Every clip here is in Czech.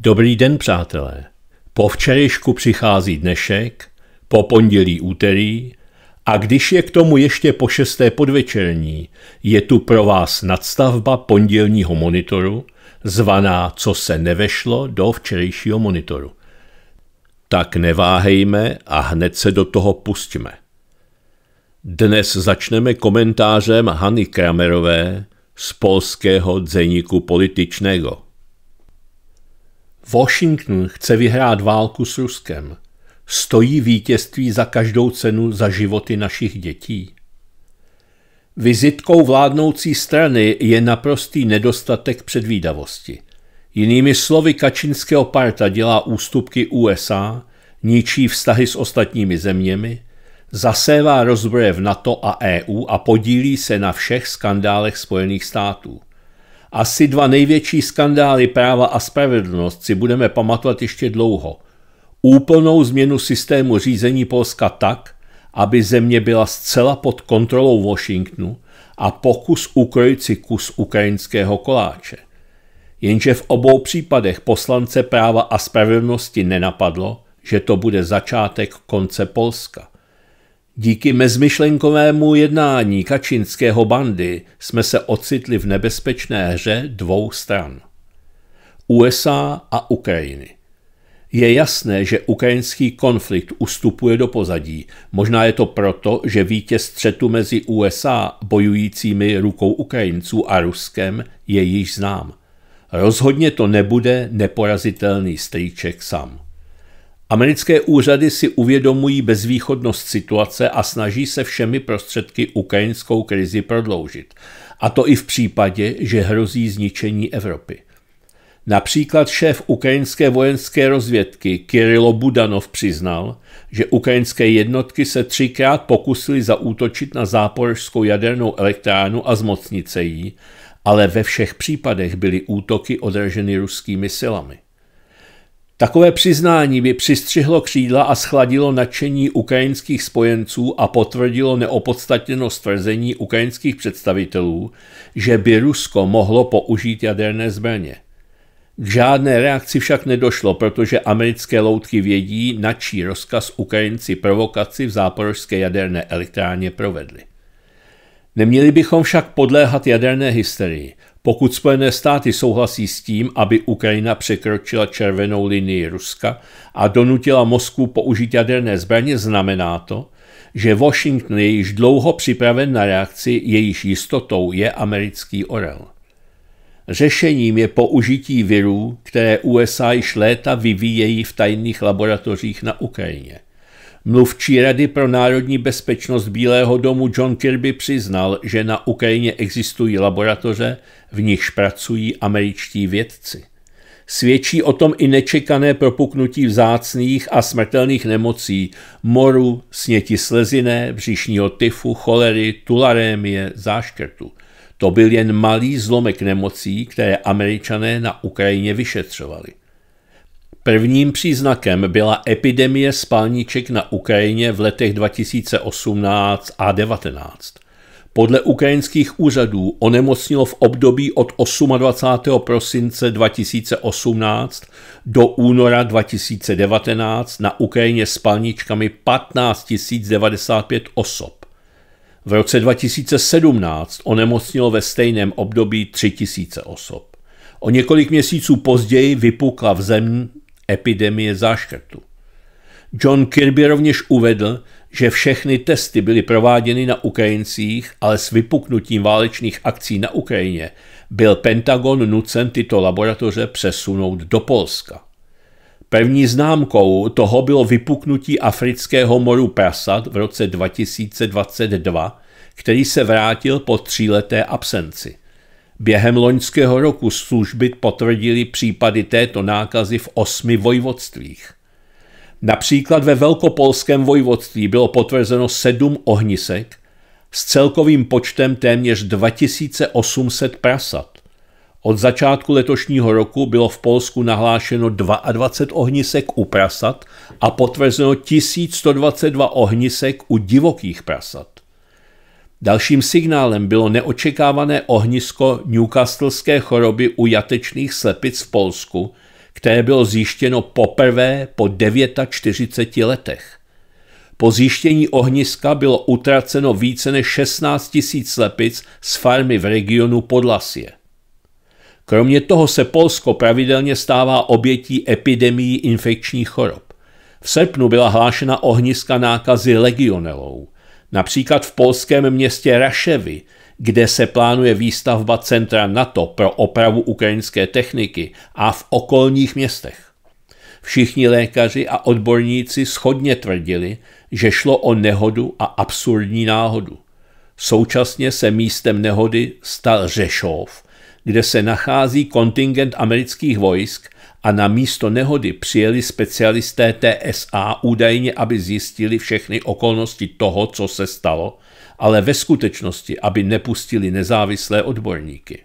Dobrý den, přátelé. Po včerejšku přichází dnešek, po pondělí úterý a když je k tomu ještě po šesté podvečerní, je tu pro vás nadstavba pondělního monitoru, zvaná Co se nevešlo do včerejšího monitoru. Tak neváhejme a hned se do toho pustíme. Dnes začneme komentářem Hany Kramerové z polského deníku političného. Washington chce vyhrát válku s Ruskem. Stojí vítězství za každou cenu za životy našich dětí? Vizitkou vládnoucí strany je naprostý nedostatek předvídavosti. Jinými slovy, Kačinského parta dělá ústupky USA, ničí vztahy s ostatními zeměmi, zasévá rozbroje v NATO a EU a podílí se na všech skandálech Spojených států. Asi dva největší skandály práva a spravedlnost si budeme pamatovat ještě dlouho. Úplnou změnu systému řízení Polska tak, aby země byla zcela pod kontrolou Washingtonu a pokus ukrojit si kus ukrajinského koláče. Jenže v obou případech poslance práva a spravedlnosti nenapadlo, že to bude začátek konce Polska – Díky mezmyšlenkovému jednání kačinského bandy jsme se ocitli v nebezpečné hře dvou stran. USA a Ukrajiny. Je jasné, že ukrajinský konflikt ustupuje do pozadí. Možná je to proto, že vítěz střetu mezi USA bojujícími rukou Ukrajinců a Ruskem je již znám. Rozhodně to nebude neporazitelný strýček sam. Americké úřady si uvědomují bezvýchodnost situace a snaží se všemi prostředky ukrajinskou krizi prodloužit. A to i v případě, že hrozí zničení Evropy. Například šéf ukrajinské vojenské rozvědky Kirilo Budanov přiznal, že ukrajinské jednotky se třikrát pokusily zaútočit na záporožskou jadernou elektránu a zmocnit se jí, ale ve všech případech byly útoky odraženy ruskými silami. Takové přiznání by přistřihlo křídla a schladilo nadšení ukrajinských spojenců a potvrdilo neopodstatněnost tvrzení ukrajinských představitelů, že by Rusko mohlo použít jaderné zbraně. K žádné reakci však nedošlo, protože americké loutky vědí, na čí rozkaz Ukrajinci provokaci v záporožské jaderné elektrárně provedli. Neměli bychom však podléhat jaderné hysterii – pokud Spojené státy souhlasí s tím, aby Ukrajina překročila červenou linii Ruska a donutila Moskvu použít jaderné zbraně, znamená to, že Washington je již dlouho připraven na reakci, jejíž jistotou je americký orel. Řešením je použití virů, které USA již léta vyvíjejí v tajných laboratořích na Ukrajině. Mluvčí Rady pro národní bezpečnost Bílého domu John Kirby přiznal, že na Ukrajině existují laboratoře, v nichž pracují američtí vědci. Svědčí o tom i nečekané propuknutí vzácných a smrtelných nemocí, moru, sněti sleziné, břišního tyfu, cholery, tularémie, záškrtu. To byl jen malý zlomek nemocí, které američané na Ukrajině vyšetřovali. Prvním příznakem byla epidemie spálníček na Ukrajině v letech 2018 a 2019. Podle ukrajinských úřadů onemocnilo v období od 28. prosince 2018 do února 2019 na Ukrajině spalničkami 15 095 osob. V roce 2017 onemocnilo ve stejném období 3 000 osob. O několik měsíců později vypukla v zemi epidemie záškrtu. John Kirby rovněž uvedl, že všechny testy byly prováděny na Ukrajincích, ale s vypuknutím válečných akcí na Ukrajině byl Pentagon nucen tyto laboratoře přesunout do Polska. První známkou toho bylo vypuknutí afrického moru prasat v roce 2022, který se vrátil po tříleté absenci – Během loňského roku služby potvrdili případy této nákazy v osmi vojvodstvích. Například ve Velkopolském vojvodství bylo potvrzeno sedm ohnisek s celkovým počtem téměř 2800 prasat. Od začátku letošního roku bylo v Polsku nahlášeno 22 ohnisek u prasat a potvrzeno 1122 ohnisek u divokých prasat. Dalším signálem bylo neočekávané ohnisko Newcastleské choroby u jatečných slepic v Polsku, které bylo zjištěno poprvé po 49 letech. Po zjištění ohniska bylo utraceno více než 16 000 slepic z farmy v regionu Podlasie. Kromě toho se Polsko pravidelně stává obětí epidemii infekčních chorob. V srpnu byla hlášena ohniska nákazy legionelou – Například v polském městě Raševy, kde se plánuje výstavba centra NATO pro opravu ukrajinské techniky a v okolních městech. Všichni lékaři a odborníci shodně tvrdili, že šlo o nehodu a absurdní náhodu. Současně se místem nehody stal Řešov, kde se nachází kontingent amerických vojsk a na místo nehody přijeli specialisté TSA údajně, aby zjistili všechny okolnosti toho, co se stalo, ale ve skutečnosti, aby nepustili nezávislé odborníky.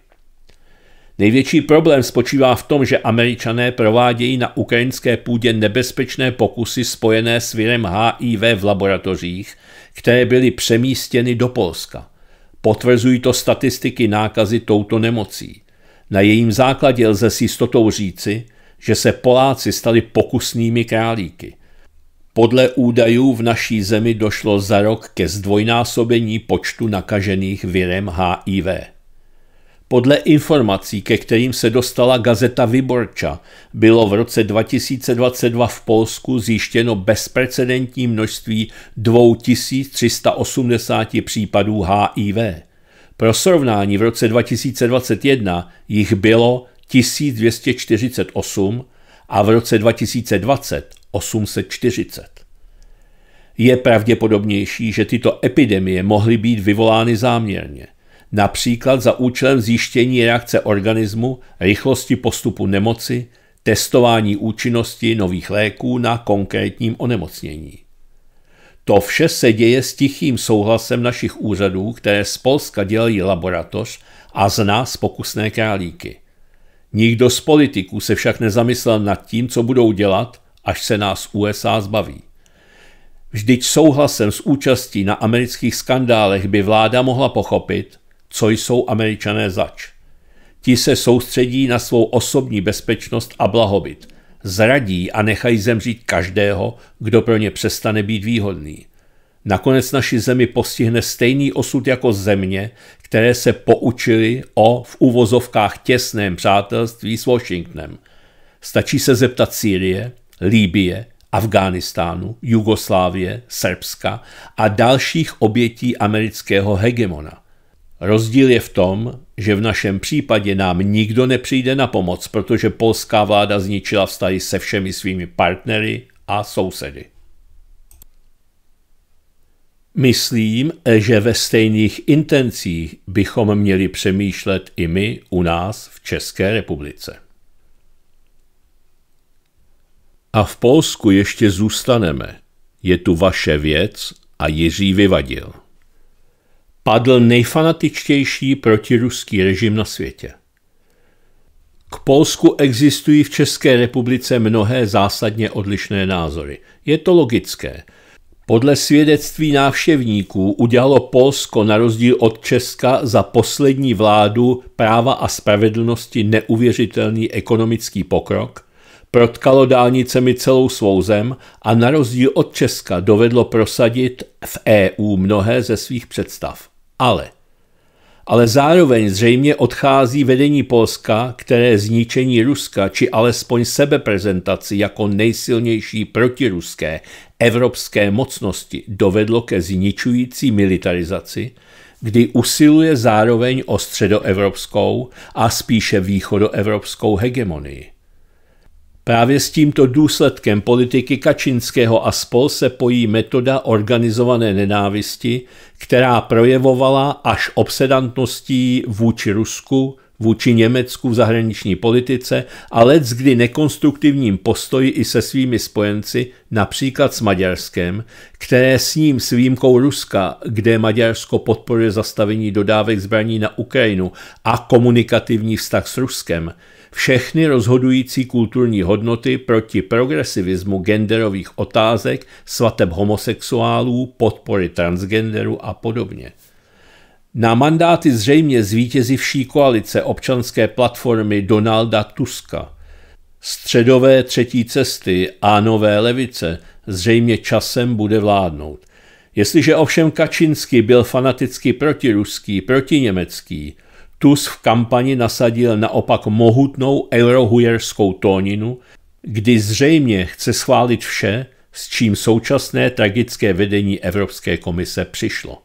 Největší problém spočívá v tom, že američané provádějí na ukrajinské půdě nebezpečné pokusy spojené s virem HIV v laboratořích, které byly přemístěny do Polska. Potvrzují to statistiky nákazy touto nemocí. Na jejím základě lze s jistotou říci, že se Poláci stali pokusnými králíky. Podle údajů v naší zemi došlo za rok ke zdvojnásobení počtu nakažených virem HIV. Podle informací, ke kterým se dostala gazeta Vyborča, bylo v roce 2022 v Polsku zjištěno bezprecedentní množství 2380 případů HIV. Pro srovnání v roce 2021 jich bylo 1248 a v roce 2020 840. Je pravděpodobnější, že tyto epidemie mohly být vyvolány záměrně například za účelem zjištění reakce organismu, rychlosti postupu nemoci, testování účinnosti nových léků na konkrétním onemocnění. To vše se děje s tichým souhlasem našich úřadů, které z Polska dělají laboratoř a z nás pokusné králíky. Nikdo z politiků se však nezamyslel nad tím, co budou dělat, až se nás USA zbaví. Vždyť souhlasem s účastí na amerických skandálech by vláda mohla pochopit, co jsou američané zač. Ti se soustředí na svou osobní bezpečnost a blahobyt. Zradí a nechají zemřít každého, kdo pro ně přestane být výhodný. Nakonec naši zemi postihne stejný osud jako země, které se poučili o v uvozovkách těsném přátelství s Washingtonem. Stačí se zeptat Sýrie, Líbie, Afghánistánu, Jugoslávie, Srbska a dalších obětí amerického hegemona. Rozdíl je v tom, že v našem případě nám nikdo nepřijde na pomoc, protože polská vláda zničila vztahy se všemi svými partnery a sousedy. Myslím, že ve stejných intencích bychom měli přemýšlet i my u nás v České republice. A v Polsku ještě zůstaneme. Je tu vaše věc a Jiří Vyvadil padl nejfanatičtější protiruský režim na světě. K Polsku existují v České republice mnohé zásadně odlišné názory. Je to logické. Podle svědectví návštěvníků udělalo Polsko na rozdíl od Česka za poslední vládu práva a spravedlnosti neuvěřitelný ekonomický pokrok, protkalo dálnicemi celou svou zem a na rozdíl od Česka dovedlo prosadit v EU mnohé ze svých představ ale. Ale zároveň zřejmě odchází vedení Polska, které zničení Ruska či alespoň sebeprezentaci jako nejsilnější protiruské evropské mocnosti dovedlo ke zničující militarizaci, kdy usiluje zároveň o středoevropskou a spíše východoevropskou hegemonii. Právě s tímto důsledkem politiky Kačinského a spol se pojí metoda organizované nenávisti, která projevovala až obsedantností vůči Rusku, vůči Německu v zahraniční politice a let kdy nekonstruktivním postoji i se svými spojenci, například s Maďarskem, které s ním s výjimkou Ruska, kde Maďarsko podporuje zastavení dodávek zbraní na Ukrajinu a komunikativní vztah s Ruskem, všechny rozhodující kulturní hodnoty proti progresivismu genderových otázek, svateb homosexuálů, podpory transgenderu a podobně. Na mandáty zřejmě zvítězivší koalice občanské platformy Donalda Tuska, středové třetí cesty a nové levice zřejmě časem bude vládnout. Jestliže ovšem Kačinsky byl fanaticky protiruský, protiněmecký, Tus v kampani nasadil naopak mohutnou eurohujerskou tóninu, kdy zřejmě chce schválit vše, s čím současné tragické vedení Evropské komise přišlo.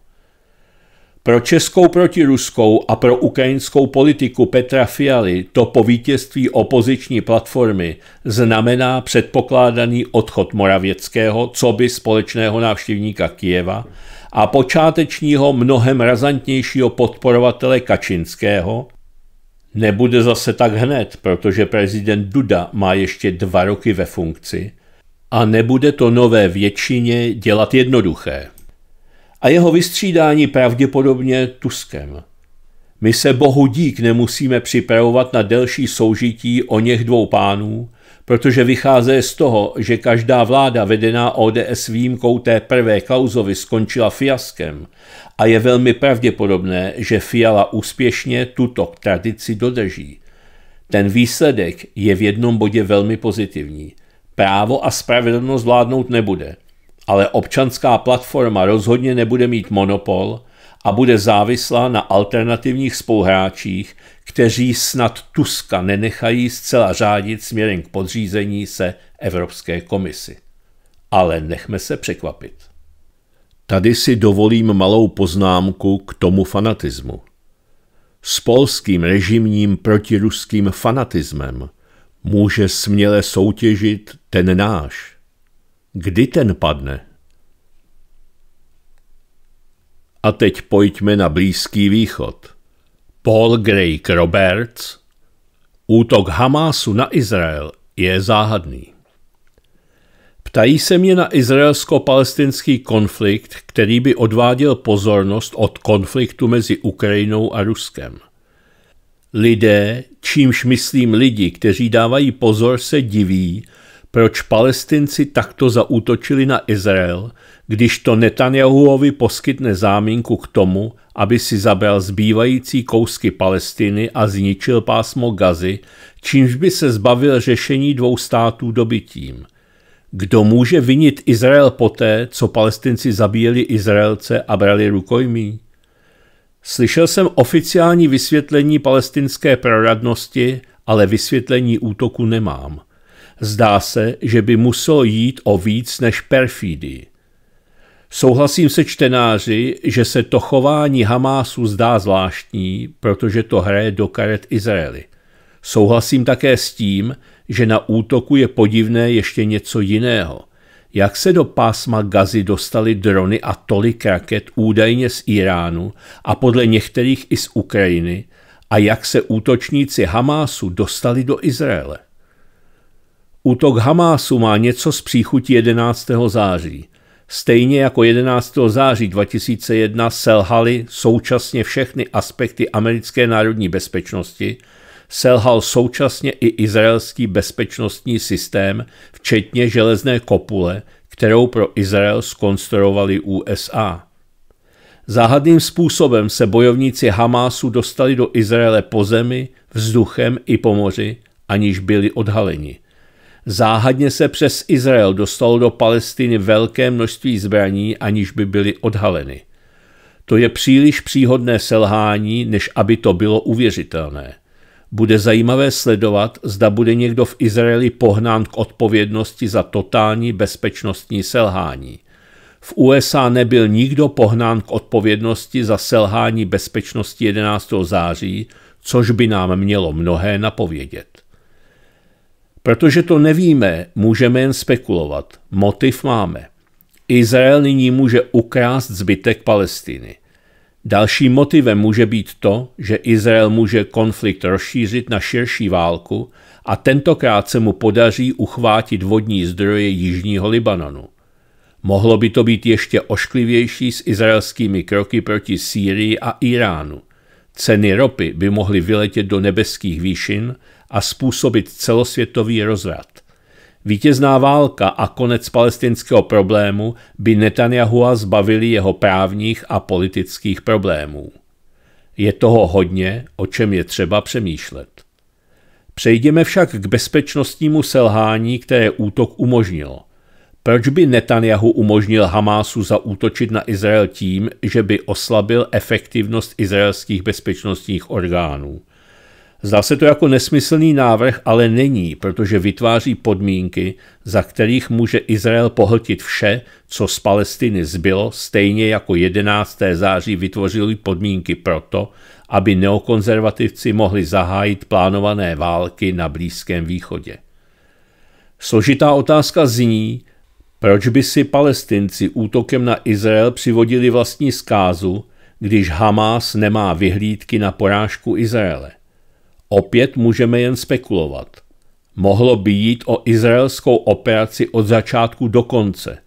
Pro českou proti ruskou a pro ukrajinskou politiku Petra Fialy to po vítězství opoziční platformy znamená předpokládaný odchod Moravěckého, co by společného návštěvníka Kijeva, a počátečního mnohem razantnějšího podporovatele Kačinského, nebude zase tak hned, protože prezident Duda má ještě dva roky ve funkci a nebude to nové většině dělat jednoduché. A jeho vystřídání pravděpodobně Tuskem. My se bohu dík nemusíme připravovat na delší soužití o něch dvou pánů, protože vychází z toho, že každá vláda vedená ODS výjimkou té prvé Klausovy skončila fiaskem a je velmi pravděpodobné, že Fiala úspěšně tuto tradici dodrží. Ten výsledek je v jednom bodě velmi pozitivní. Právo a spravedlnost vládnout nebude, ale občanská platforma rozhodně nebude mít monopol a bude závislá na alternativních spoluhráčích, kteří snad Tuska nenechají zcela řádit směrem k podřízení se Evropské komisi. Ale nechme se překvapit. Tady si dovolím malou poznámku k tomu fanatismu. S polským režimním protiruským fanatismem může směle soutěžit ten náš. Kdy ten padne? A teď pojďme na Blízký východ. Paul Greg Roberts Útok Hamásu na Izrael je záhadný. Ptají se mě na izraelsko-palestinský konflikt, který by odváděl pozornost od konfliktu mezi Ukrajinou a Ruskem. Lidé, čímž myslím lidi, kteří dávají pozor, se diví, proč palestinci takto zaútočili na Izrael, když to Netanyahuovi poskytne záminku k tomu, aby si zabral zbývající kousky Palestiny a zničil pásmo Gazy, čímž by se zbavil řešení dvou států dobytím. Kdo může vinit Izrael poté, co palestinci zabíjeli Izraelce a brali rukojmí? Slyšel jsem oficiální vysvětlení palestinské proradnosti, ale vysvětlení útoku nemám. Zdá se, že by muselo jít o víc než perfidy. Souhlasím se čtenáři, že se to chování Hamásu zdá zvláštní, protože to hraje do karet Izraeli. Souhlasím také s tím, že na útoku je podivné ještě něco jiného. Jak se do pásma Gazy dostaly drony a tolik raket údajně z Iránu a podle některých i z Ukrajiny a jak se útočníci Hamásu dostali do Izraele? Útok Hamásu má něco z příchutí 11. září. Stejně jako 11. září 2001 selhaly současně všechny aspekty americké národní bezpečnosti, selhal současně i izraelský bezpečnostní systém, včetně železné kopule, kterou pro Izrael skonstruovali USA. Záhadným způsobem se bojovníci Hamásu dostali do Izraele po zemi, vzduchem i po moři, aniž byli odhaleni – Záhadně se přes Izrael dostalo do Palestiny velké množství zbraní, aniž by byly odhaleny. To je příliš příhodné selhání, než aby to bylo uvěřitelné. Bude zajímavé sledovat, zda bude někdo v Izraeli pohnán k odpovědnosti za totální bezpečnostní selhání. V USA nebyl nikdo pohnán k odpovědnosti za selhání bezpečnosti 11. září, což by nám mělo mnohé napovědět. Protože to nevíme, můžeme jen spekulovat. Motiv máme. Izrael nyní může ukrást zbytek Palestiny. Dalším motivem může být to, že Izrael může konflikt rozšířit na širší válku a tentokrát se mu podaří uchvátit vodní zdroje jižního Libanonu. Mohlo by to být ještě ošklivější s izraelskými kroky proti Sýrii a Iránu. Ceny ropy by mohly vyletět do nebeských výšin a způsobit celosvětový rozvrat. Vítězná válka a konec palestinského problému by Netanyahua zbavili jeho právních a politických problémů. Je toho hodně, o čem je třeba přemýšlet. Přejdeme však k bezpečnostnímu selhání, které útok umožnilo. Proč by Netanyahu umožnil Hamásu zaútočit na Izrael tím, že by oslabil efektivnost izraelských bezpečnostních orgánů? Zdá se to jako nesmyslný návrh, ale není, protože vytváří podmínky, za kterých může Izrael pohltit vše, co z Palestiny zbylo, stejně jako 11. září vytvořili podmínky proto, aby neokonzervativci mohli zahájit plánované války na Blízkém východě. Složitá otázka zní, proč by si palestinci útokem na Izrael přivodili vlastní zkázu, když Hamás nemá vyhlídky na porážku Izraele? Opět můžeme jen spekulovat. Mohlo by jít o izraelskou operaci od začátku do konce.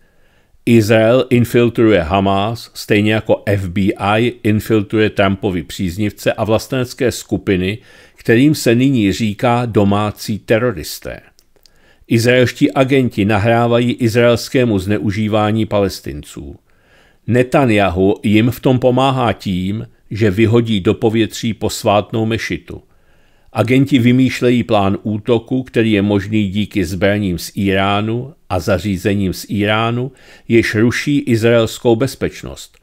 Izrael infiltruje Hamas, stejně jako FBI infiltruje Trumpovi příznivce a vlastenecké skupiny, kterým se nyní říká domácí teroristé. Izraelští agenti nahrávají izraelskému zneužívání palestinců. Netanyahu jim v tom pomáhá tím, že vyhodí do povětří posvátnou mešitu – Agenti vymýšlejí plán útoku, který je možný díky zbraním z Iránu a zařízením z Iránu, jež ruší izraelskou bezpečnost.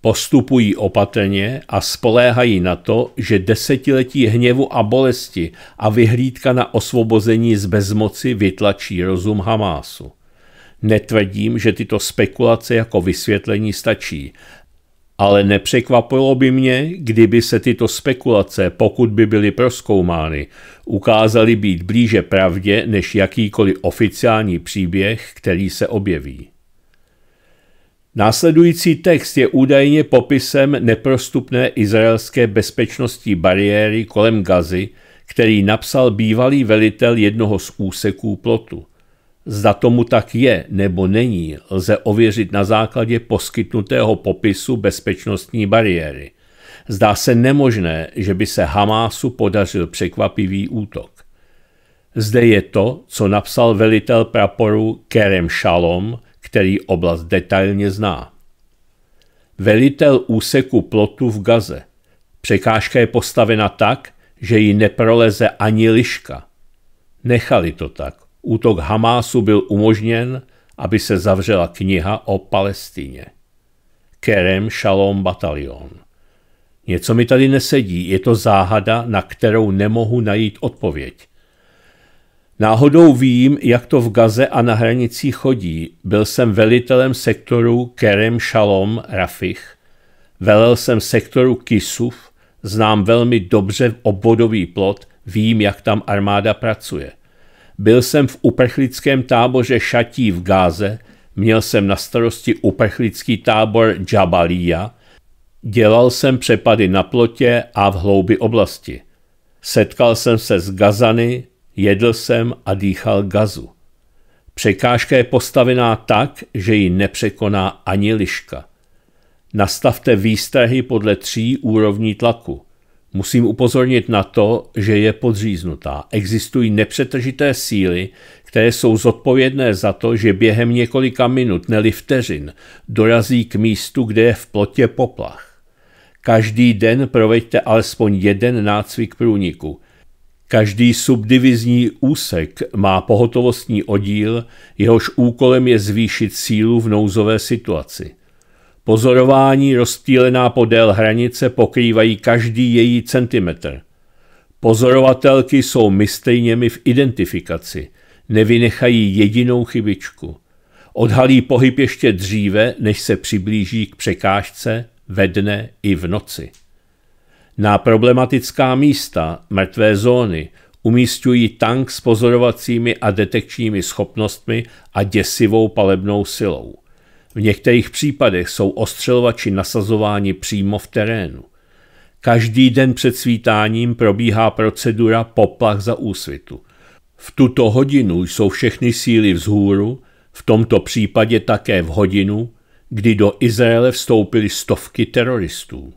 Postupují opatrně a spoléhají na to, že desetiletí hněvu a bolesti a vyhlídka na osvobození z bezmoci vytlačí rozum Hamásu. Netvrdím, že tyto spekulace jako vysvětlení stačí, ale nepřekvapilo by mě, kdyby se tyto spekulace, pokud by byly proskoumány, ukázaly být blíže pravdě než jakýkoliv oficiální příběh, který se objeví. Následující text je údajně popisem neprostupné izraelské bezpečnostní bariéry kolem Gazy, který napsal bývalý velitel jednoho z úseků plotu – Zda tomu tak je nebo není, lze ověřit na základě poskytnutého popisu bezpečnostní bariéry. Zdá se nemožné, že by se Hamásu podařil překvapivý útok. Zde je to, co napsal velitel praporu Kerem Shalom, který oblast detailně zná. Velitel úseku plotu v Gaze. Překážka je postavena tak, že ji neproleze ani liška. Nechali to tak. Útok Hamásu byl umožněn, aby se zavřela kniha o Palestině. Kerem Shalom Batalion. Něco mi tady nesedí, je to záhada, na kterou nemohu najít odpověď. Náhodou vím, jak to v Gaze a na hranicích chodí. Byl jsem velitelem sektoru Kerem Shalom Rafich, velel jsem sektoru Kisuf, znám velmi dobře obvodový plot, vím, jak tam armáda pracuje. Byl jsem v uprchlickém táboře šatí v Gáze, měl jsem na starosti uprchlický tábor Jabalia, dělal jsem přepady na plotě a v hloubi oblasti. Setkal jsem se s Gazany, jedl jsem a dýchal gazu. Překážka je postavená tak, že ji nepřekoná ani liška. Nastavte výstrahy podle tří úrovní tlaku. Musím upozornit na to, že je podříznutá. Existují nepřetržité síly, které jsou zodpovědné za to, že během několika minut, neli vteřin, dorazí k místu, kde je v plotě poplach. Každý den proveďte alespoň jeden nácvik průniku. Každý subdivizní úsek má pohotovostní oddíl, jehož úkolem je zvýšit sílu v nouzové situaci. Pozorování rozptýlená podél hranice pokrývají každý její centimetr. Pozorovatelky jsou mistejněmi v identifikaci, nevynechají jedinou chybičku. Odhalí pohyb ještě dříve, než se přiblíží k překážce ve dne i v noci. Na problematická místa, mrtvé zóny, umístují tank s pozorovacími a detekčními schopnostmi a děsivou palebnou silou – v některých případech jsou ostřelovači nasazováni přímo v terénu. Každý den před svítáním probíhá procedura poplach za úsvitu. V tuto hodinu jsou všechny síly vzhůru, v tomto případě také v hodinu, kdy do Izraele vstoupily stovky teroristů.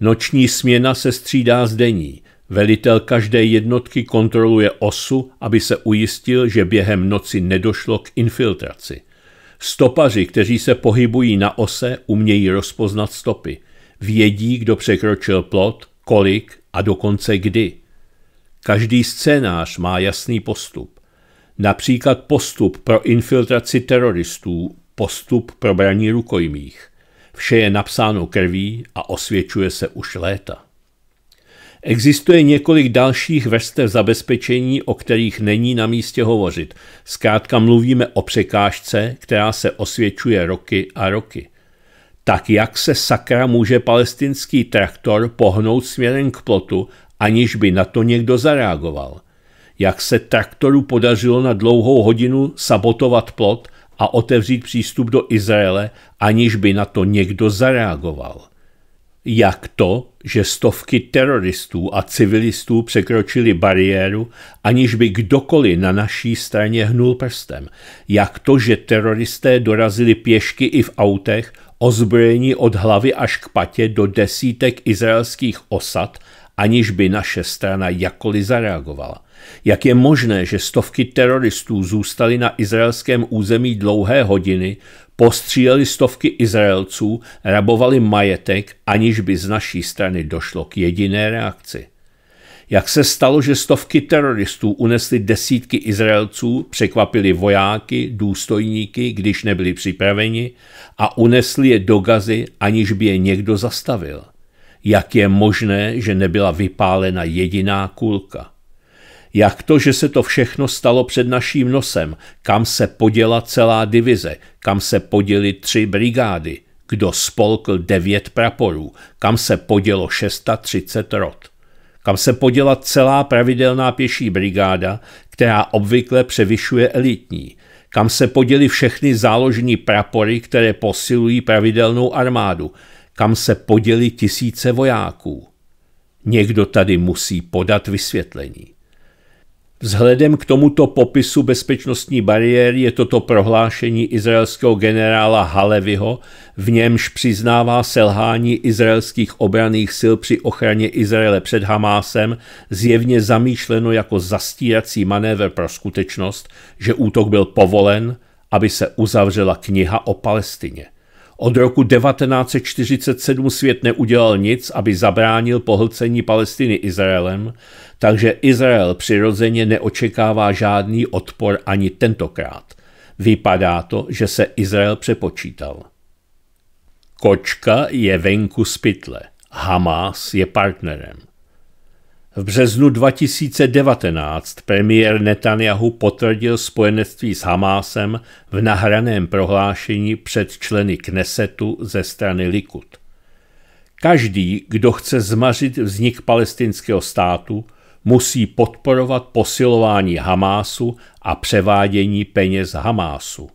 Noční směna se střídá s denní. Velitel každé jednotky kontroluje osu, aby se ujistil, že během noci nedošlo k infiltraci. Stopaři, kteří se pohybují na ose, umějí rozpoznat stopy. Vědí, kdo překročil plot, kolik a dokonce kdy. Každý scénář má jasný postup. Například postup pro infiltraci teroristů, postup pro braní rukojmích. Vše je napsáno krví a osvědčuje se už léta. Existuje několik dalších vrstev zabezpečení, o kterých není na místě hovořit. Zkrátka mluvíme o překážce, která se osvědčuje roky a roky. Tak jak se sakra může palestinský traktor pohnout směrem k plotu, aniž by na to někdo zareagoval? Jak se traktoru podařilo na dlouhou hodinu sabotovat plot a otevřít přístup do Izraele, aniž by na to někdo zareagoval? jak to, že stovky teroristů a civilistů překročili bariéru, aniž by kdokoliv na naší straně hnul prstem. Jak to, že teroristé dorazili pěšky i v autech, ozbrojení od hlavy až k patě do desítek izraelských osad, aniž by naše strana jakkoliv zareagovala. Jak je možné, že stovky teroristů zůstaly na izraelském území dlouhé hodiny, Postříleli stovky Izraelců, rabovali majetek, aniž by z naší strany došlo k jediné reakci. Jak se stalo, že stovky teroristů unesly desítky Izraelců, překvapili vojáky, důstojníky, když nebyli připraveni, a unesli je do gazy, aniž by je někdo zastavil? Jak je možné, že nebyla vypálena jediná kulka? Jak to, že se to všechno stalo před naším nosem? Kam se poděla celá divize? Kam se poděly tři brigády? Kdo spolkl devět praporů? Kam se podělo 630 rot? Kam se poděla celá pravidelná pěší brigáda, která obvykle převyšuje elitní? Kam se poděly všechny záložní prapory, které posilují pravidelnou armádu? Kam se poděly tisíce vojáků? Někdo tady musí podat vysvětlení. Vzhledem k tomuto popisu bezpečnostní bariéry je toto prohlášení izraelského generála Halevyho, v němž přiznává selhání izraelských obraných sil při ochraně Izraele před Hamásem, zjevně zamýšleno jako zastírací manévr pro skutečnost, že útok byl povolen, aby se uzavřela kniha o Palestině. Od roku 1947 svět neudělal nic, aby zabránil pohlcení Palestiny Izraelem, takže Izrael přirozeně neočekává žádný odpor ani tentokrát. Vypadá to, že se Izrael přepočítal. Kočka je venku z pytle. Hamás je partnerem. V březnu 2019 premiér Netanyahu potvrdil spojenectví s Hamásem v nahraném prohlášení před členy Knesetu ze strany Likud. Každý, kdo chce zmařit vznik palestinského státu, musí podporovat posilování Hamásu a převádění peněz Hamásu.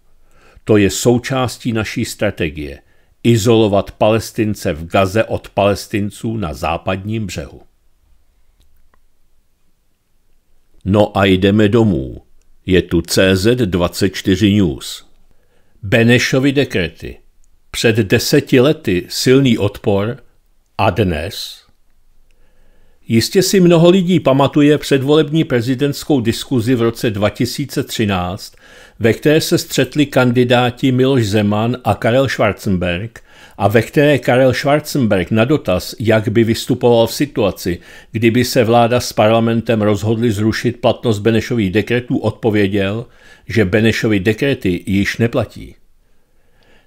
To je součástí naší strategie – izolovat Palestince v Gaze od Palestinců na západním břehu. No a jdeme domů. Je tu CZ24 News. Benešovi dekrety. Před deseti lety silný odpor a dnes? Jistě si mnoho lidí pamatuje předvolební prezidentskou diskuzi v roce 2013, ve které se střetli kandidáti Miloš Zeman a Karel Schwarzenberg – a ve které Karel Schwarzenberg na dotaz, jak by vystupoval v situaci, kdyby se vláda s parlamentem rozhodli zrušit platnost Benešových dekretů, odpověděl, že Benešovy dekrety již neplatí.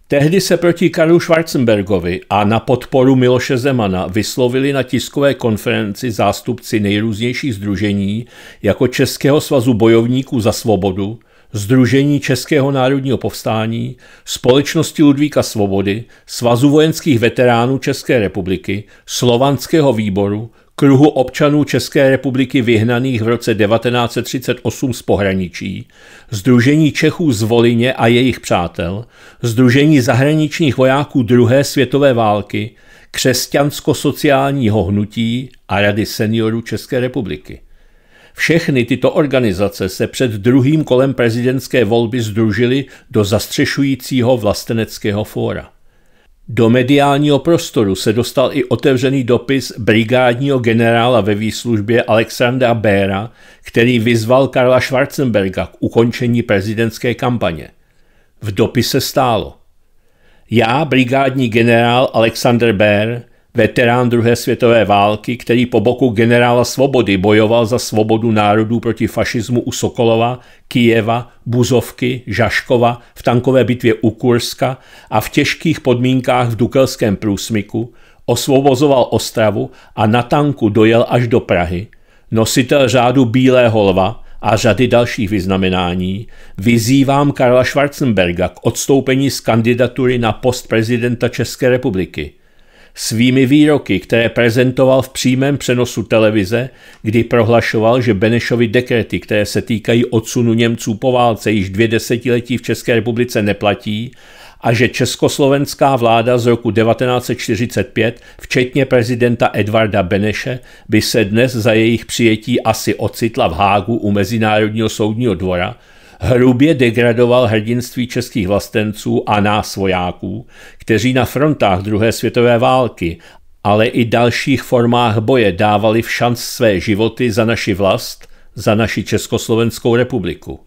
Tehdy se proti Karlu Schwarzenbergovi a na podporu Miloše Zemana vyslovili na tiskové konferenci zástupci nejrůznějších združení jako Českého svazu bojovníků za svobodu, Združení Českého národního povstání, Společnosti Ludvíka Svobody, Svazu vojenských veteránů České republiky, Slovanského výboru, kruhu občanů České republiky vyhnaných v roce 1938 z pohraničí, Združení Čechů z Volině a jejich přátel, Združení zahraničních vojáků druhé světové války, křesťansko-sociálního hnutí a Rady seniorů České republiky. Všechny tyto organizace se před druhým kolem prezidentské volby združily do zastřešujícího vlasteneckého fóra. Do mediálního prostoru se dostal i otevřený dopis brigádního generála ve výslužbě Alexandra Béra, který vyzval Karla Schwarzenberga k ukončení prezidentské kampaně. V dopise stálo. Já, brigádní generál Alexander Bér, veterán druhé světové války, který po boku generála Svobody bojoval za svobodu národů proti fašismu u Sokolova, Kijeva, Buzovky, Žaškova, v tankové bitvě u Kurska a v těžkých podmínkách v Dukelském průsmiku osvobozoval Ostravu a na tanku dojel až do Prahy, nositel řádu Bílého lva a řady dalších vyznamenání, vyzývám Karla Schwarzenberga k odstoupení z kandidatury na post prezidenta České republiky – svými výroky, které prezentoval v přímém přenosu televize, kdy prohlašoval, že Benešovi dekrety, které se týkají odsunu Němců po válce již dvě desetiletí v České republice neplatí a že československá vláda z roku 1945, včetně prezidenta Edvarda Beneše, by se dnes za jejich přijetí asi ocitla v Hágu u Mezinárodního soudního dvora – hrubě degradoval hrdinství českých vlastenců a nás vojáků, kteří na frontách druhé světové války, ale i dalších formách boje dávali v šanc své životy za naši vlast, za naši Československou republiku.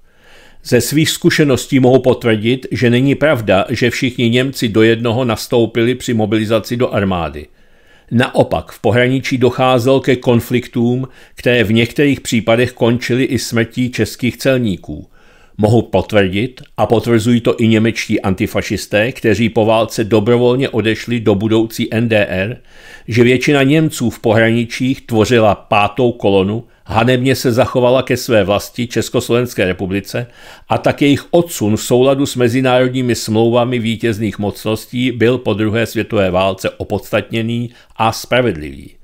Ze svých zkušeností mohu potvrdit, že není pravda, že všichni Němci do jednoho nastoupili při mobilizaci do armády. Naopak v pohraničí docházel ke konfliktům, které v některých případech končily i smrtí českých celníků – Mohu potvrdit, a potvrzují to i němečtí antifašisté, kteří po válce dobrovolně odešli do budoucí NDR, že většina Němců v pohraničích tvořila pátou kolonu, hanebně se zachovala ke své vlasti Československé republice a tak jejich odsun v souladu s mezinárodními smlouvami vítězných mocností byl po druhé světové válce opodstatněný a spravedlivý.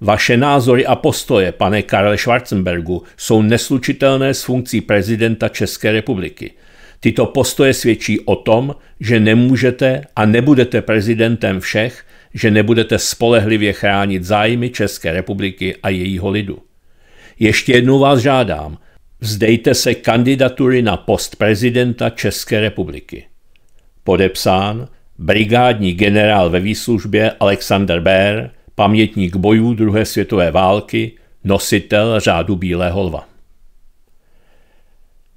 Vaše názory a postoje, pane Karle Schwarzenbergu, jsou neslučitelné s funkcí prezidenta České republiky. Tyto postoje svědčí o tom, že nemůžete a nebudete prezidentem všech, že nebudete spolehlivě chránit zájmy České republiky a jejího lidu. Ještě jednou vás žádám, vzdejte se kandidatury na post prezidenta České republiky. Podepsán brigádní generál ve výslužbě Alexander Bér, pamětník bojů druhé světové války, nositel řádu Bílého lva.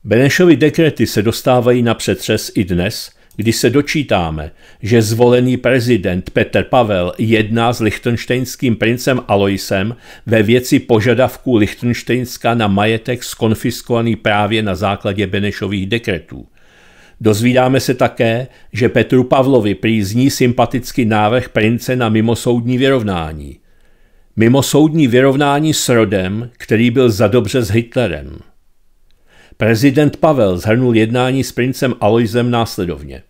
Benešovi dekrety se dostávají na přetřes i dnes, kdy se dočítáme, že zvolený prezident Petr Pavel jedná s lichtenštejnským princem Aloisem ve věci požadavků Lichtenštejnska na majetek skonfiskovaný právě na základě Benešových dekretů. Dozvídáme se také, že Petru Pavlovi přízní sympatický návrh prince na mimosoudní vyrovnání. Mimosoudní vyrovnání s rodem, který byl zadobře s Hitlerem. Prezident Pavel zhrnul jednání s princem Aloisem následovně.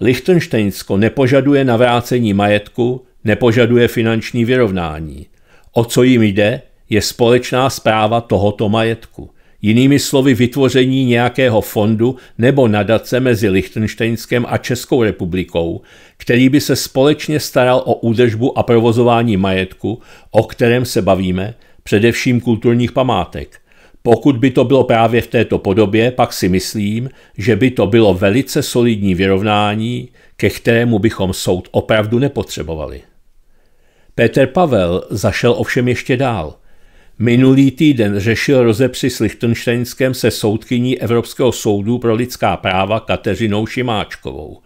Lichtensteinsko nepožaduje navrácení majetku, nepožaduje finanční vyrovnání. O co jim jde, je společná zpráva tohoto majetku. Jinými slovy vytvoření nějakého fondu nebo nadace mezi Lichtenštejnskem a Českou republikou, který by se společně staral o údržbu a provozování majetku, o kterém se bavíme, především kulturních památek. Pokud by to bylo právě v této podobě, pak si myslím, že by to bylo velice solidní vyrovnání, ke kterému bychom soud opravdu nepotřebovali. Petr Pavel zašel ovšem ještě dál – Minulý týden řešil rozepři s Lichtensteinskem se soudkyní Evropského soudu pro lidská práva Kateřinou Šimáčkovou.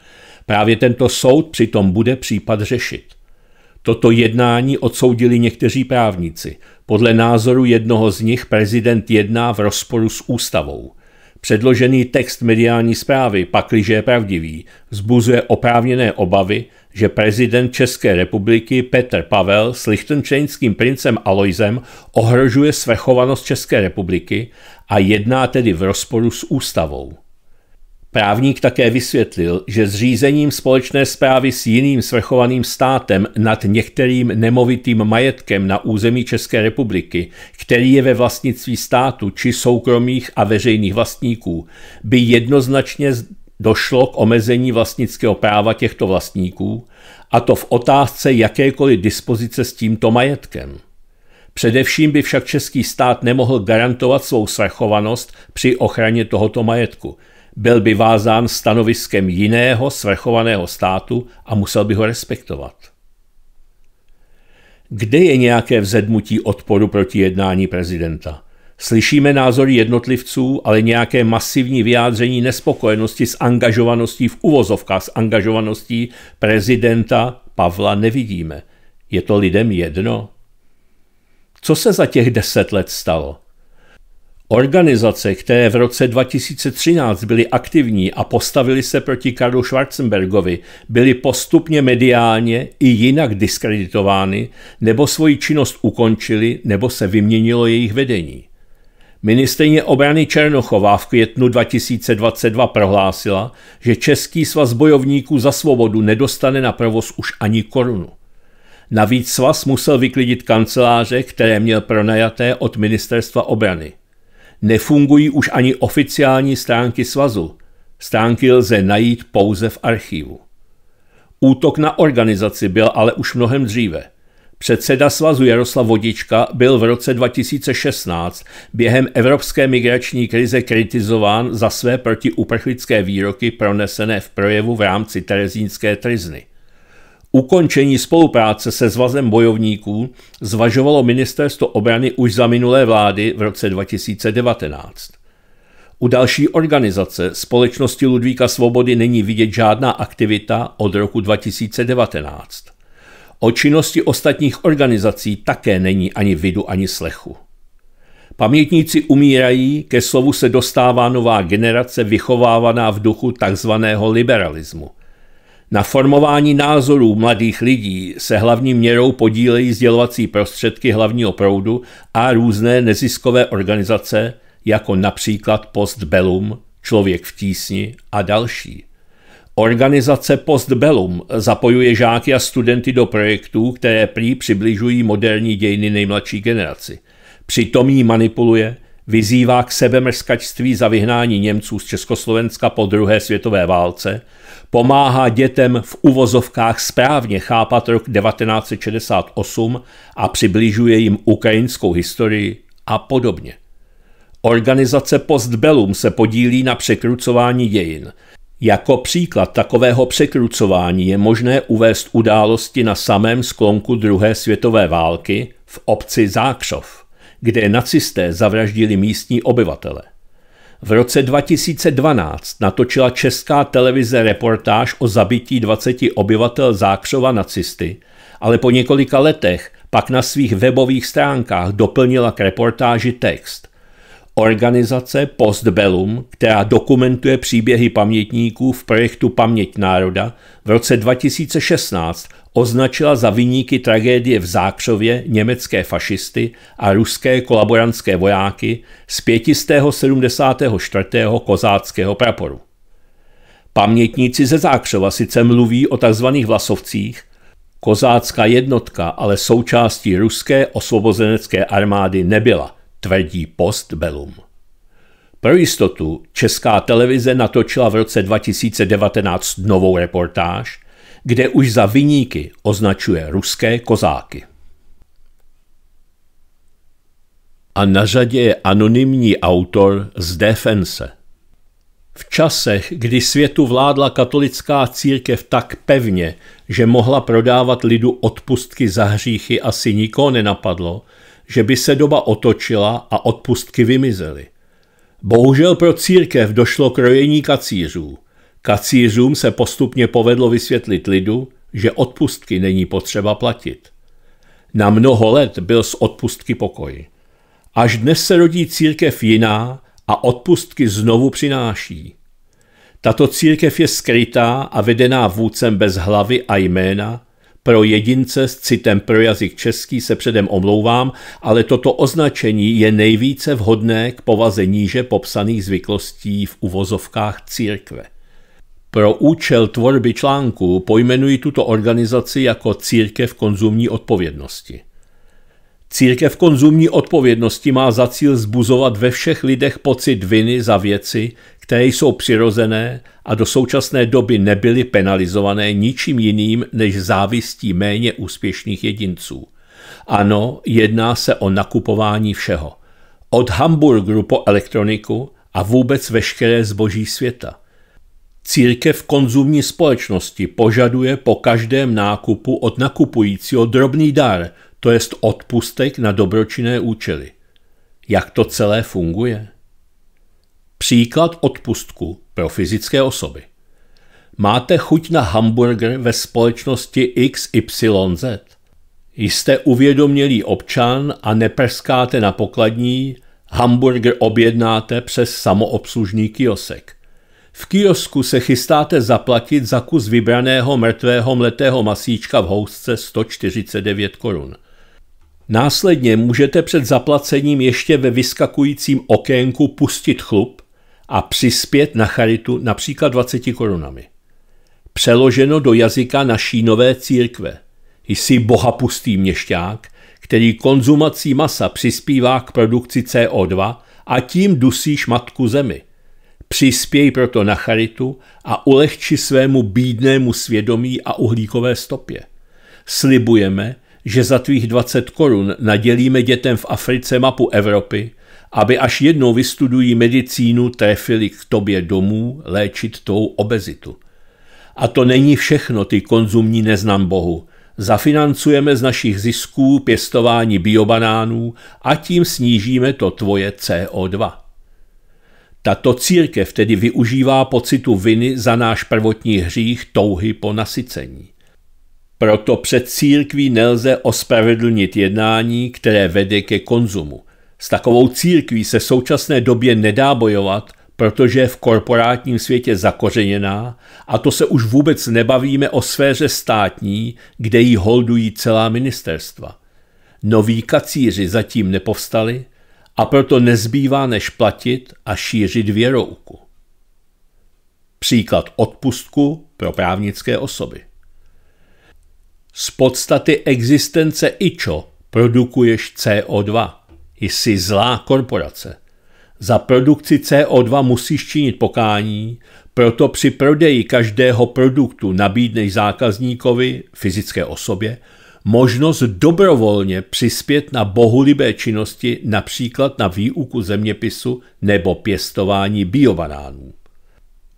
Právě tento soud přitom bude případ řešit. Toto jednání odsoudili někteří právníci. Podle názoru jednoho z nich prezident jedná v rozporu s ústavou. Předložený text mediální zprávy, pakliže je pravdivý, zbuzuje oprávněné obavy, že prezident České republiky Petr Pavel s lichtenčeňským princem Aloisem ohrožuje svrchovanost České republiky a jedná tedy v rozporu s ústavou. Právník také vysvětlil, že zřízením společné zprávy s jiným svrchovaným státem nad některým nemovitým majetkem na území České republiky, který je ve vlastnictví státu či soukromých a veřejných vlastníků, by jednoznačně došlo k omezení vlastnického práva těchto vlastníků, a to v otázce jakékoliv dispozice s tímto majetkem. Především by však český stát nemohl garantovat svou svrchovanost při ochraně tohoto majetku. Byl by vázán stanoviskem jiného svrchovaného státu a musel by ho respektovat. Kde je nějaké vzedmutí odporu proti jednání prezidenta? Slyšíme názory jednotlivců, ale nějaké masivní vyjádření nespokojenosti s angažovaností v uvozovkách s angažovaností prezidenta Pavla nevidíme. Je to lidem jedno? Co se za těch deset let stalo? Organizace, které v roce 2013 byly aktivní a postavili se proti Karlu Schwarzenbergovi, byly postupně mediálně i jinak diskreditovány, nebo svoji činnost ukončili, nebo se vyměnilo jejich vedení. Ministrině obrany Černochová v květnu 2022 prohlásila, že Český svaz bojovníků za svobodu nedostane na provoz už ani korunu. Navíc svaz musel vyklidit kanceláře, které měl pronajaté od ministerstva obrany. Nefungují už ani oficiální stránky svazu. Stránky lze najít pouze v archivu. Útok na organizaci byl ale už mnohem dříve – Předseda svazu Jaroslav Vodička byl v roce 2016 během evropské migrační krize kritizován za své protiuprchlické výroky pronesené v projevu v rámci Terezínské trizny. Ukončení spolupráce se svazem bojovníků zvažovalo ministerstvo obrany už za minulé vlády v roce 2019. U další organizace společnosti Ludvíka Svobody není vidět žádná aktivita od roku 2019. O činnosti ostatních organizací také není ani vidu, ani slechu. Pamětníci umírají, ke slovu se dostává nová generace vychovávaná v duchu takzvaného liberalismu. Na formování názorů mladých lidí se hlavní měrou podílejí sdělovací prostředky hlavního proudu a různé neziskové organizace, jako například Post Bellum, Člověk v tísni a další. Organizace Postbellum zapojuje žáky a studenty do projektů, které prý přibližují moderní dějiny nejmladší generaci. Přitom jí manipuluje, vyzývá k sebemrskačství za vyhnání Němců z Československa po druhé světové válce, pomáhá dětem v uvozovkách správně chápat rok 1968 a přibližuje jim ukrajinskou historii a podobně. Organizace Postbellum se podílí na překrucování dějin – jako příklad takového překrucování je možné uvést události na samém sklonku druhé světové války v obci Zákřov, kde nacisté zavraždili místní obyvatele. V roce 2012 natočila česká televize reportáž o zabití 20 obyvatel Zákřova nacisty, ale po několika letech pak na svých webových stránkách doplnila k reportáži text organizace Postbellum, která dokumentuje příběhy pamětníků v projektu Paměť národa, v roce 2016 označila za vyníky tragédie v Zákřově německé fašisty a ruské kolaborantské vojáky z 574. kozáckého praporu. Pamětníci ze Zákřova sice mluví o tzv. vlasovcích, kozácká jednotka ale součástí ruské osvobozenecké armády nebyla – tvrdí Bellum. Pro jistotu česká televize natočila v roce 2019 novou reportáž, kde už za vyníky označuje ruské kozáky. A na řadě je anonymní autor z Defense. V časech, kdy světu vládla katolická církev tak pevně, že mohla prodávat lidu odpustky za hříchy, asi nikoho nenapadlo – že by se doba otočila a odpustky vymizely. Bohužel pro církev došlo k rojení kacířů. Kacířům se postupně povedlo vysvětlit lidu, že odpustky není potřeba platit. Na mnoho let byl s odpustky pokoj. Až dnes se rodí církev jiná a odpustky znovu přináší. Tato církev je skrytá a vedená vůdcem bez hlavy a jména, pro jedince s citem pro jazyk český se předem omlouvám, ale toto označení je nejvíce vhodné k povaze níže popsaných zvyklostí v uvozovkách církve. Pro účel tvorby článku pojmenuji tuto organizaci jako Církev konzumní odpovědnosti. Církev konzumní odpovědnosti má za cíl zbuzovat ve všech lidech pocit viny za věci, které jsou přirozené a do současné doby nebyly penalizované ničím jiným než závistí méně úspěšných jedinců. Ano, jedná se o nakupování všeho. Od Hamburgu po elektroniku a vůbec veškeré zboží světa. Církev konzumní společnosti požaduje po každém nákupu od nakupujícího drobný dar – to jest odpustek na dobročinné účely. Jak to celé funguje? Příklad odpustku pro fyzické osoby. Máte chuť na hamburger ve společnosti XYZ? Jste uvědomělý občan a neprskáte na pokladní, hamburger objednáte přes samoobslužný kiosek. V kiosku se chystáte zaplatit za kus vybraného mrtvého mletého masíčka v housce 149 korun. Následně můžete před zaplacením ještě ve vyskakujícím okénku pustit chlup a přispět na charitu například 20 korunami. Přeloženo do jazyka naší nové církve. Jsi bohapustý měšťák, který konzumací masa přispívá k produkci CO2 a tím dusíš matku zemi. Přispěj proto na charitu a ulehči svému bídnému svědomí a uhlíkové stopě. Slibujeme, že za tvých 20 korun nadělíme dětem v Africe mapu Evropy, aby až jednou vystudují medicínu, trefili k tobě domů léčit tou obezitu. A to není všechno, ty konzumní neznám bohu. Zafinancujeme z našich zisků pěstování biobanánů a tím snížíme to tvoje CO2. Tato církev tedy využívá pocitu viny za náš prvotní hřích touhy po nasycení. Proto před církví nelze ospravedlnit jednání, které vede ke konzumu. S takovou církví se v současné době nedá bojovat, protože je v korporátním světě zakořeněná a to se už vůbec nebavíme o sféře státní, kde ji holdují celá ministerstva. Noví kacíři zatím nepovstali a proto nezbývá než platit a šířit věrouku. Příklad odpustku pro právnické osoby. Z podstaty existence ičo produkuješ CO2. Jsi zlá korporace. Za produkci CO2 musíš činit pokání, proto při prodeji každého produktu nabídneš zákazníkovi, fyzické osobě, možnost dobrovolně přispět na bohulibé činnosti, například na výuku zeměpisu nebo pěstování biobanánů.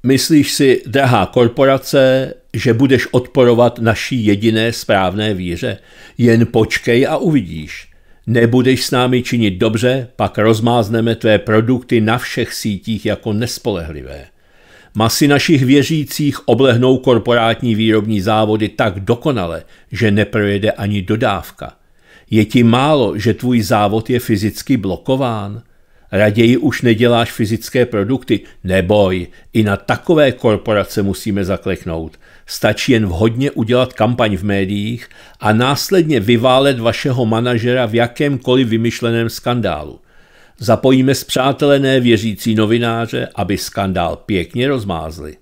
Myslíš si, drahá korporace, že budeš odporovat naší jediné správné víře? Jen počkej a uvidíš. Nebudeš s námi činit dobře, pak rozmázneme tvé produkty na všech sítích jako nespolehlivé. Masy našich věřících oblehnou korporátní výrobní závody tak dokonale, že neprojede ani dodávka. Je ti málo, že tvůj závod je fyzicky blokován? Raději už neděláš fyzické produkty, neboj, i na takové korporace musíme zakleknout. Stačí jen vhodně udělat kampaň v médiích a následně vyválet vašeho manažera v jakémkoliv vymyšleném skandálu. Zapojíme zpřátelené věřící novináře, aby skandál pěkně rozmázli.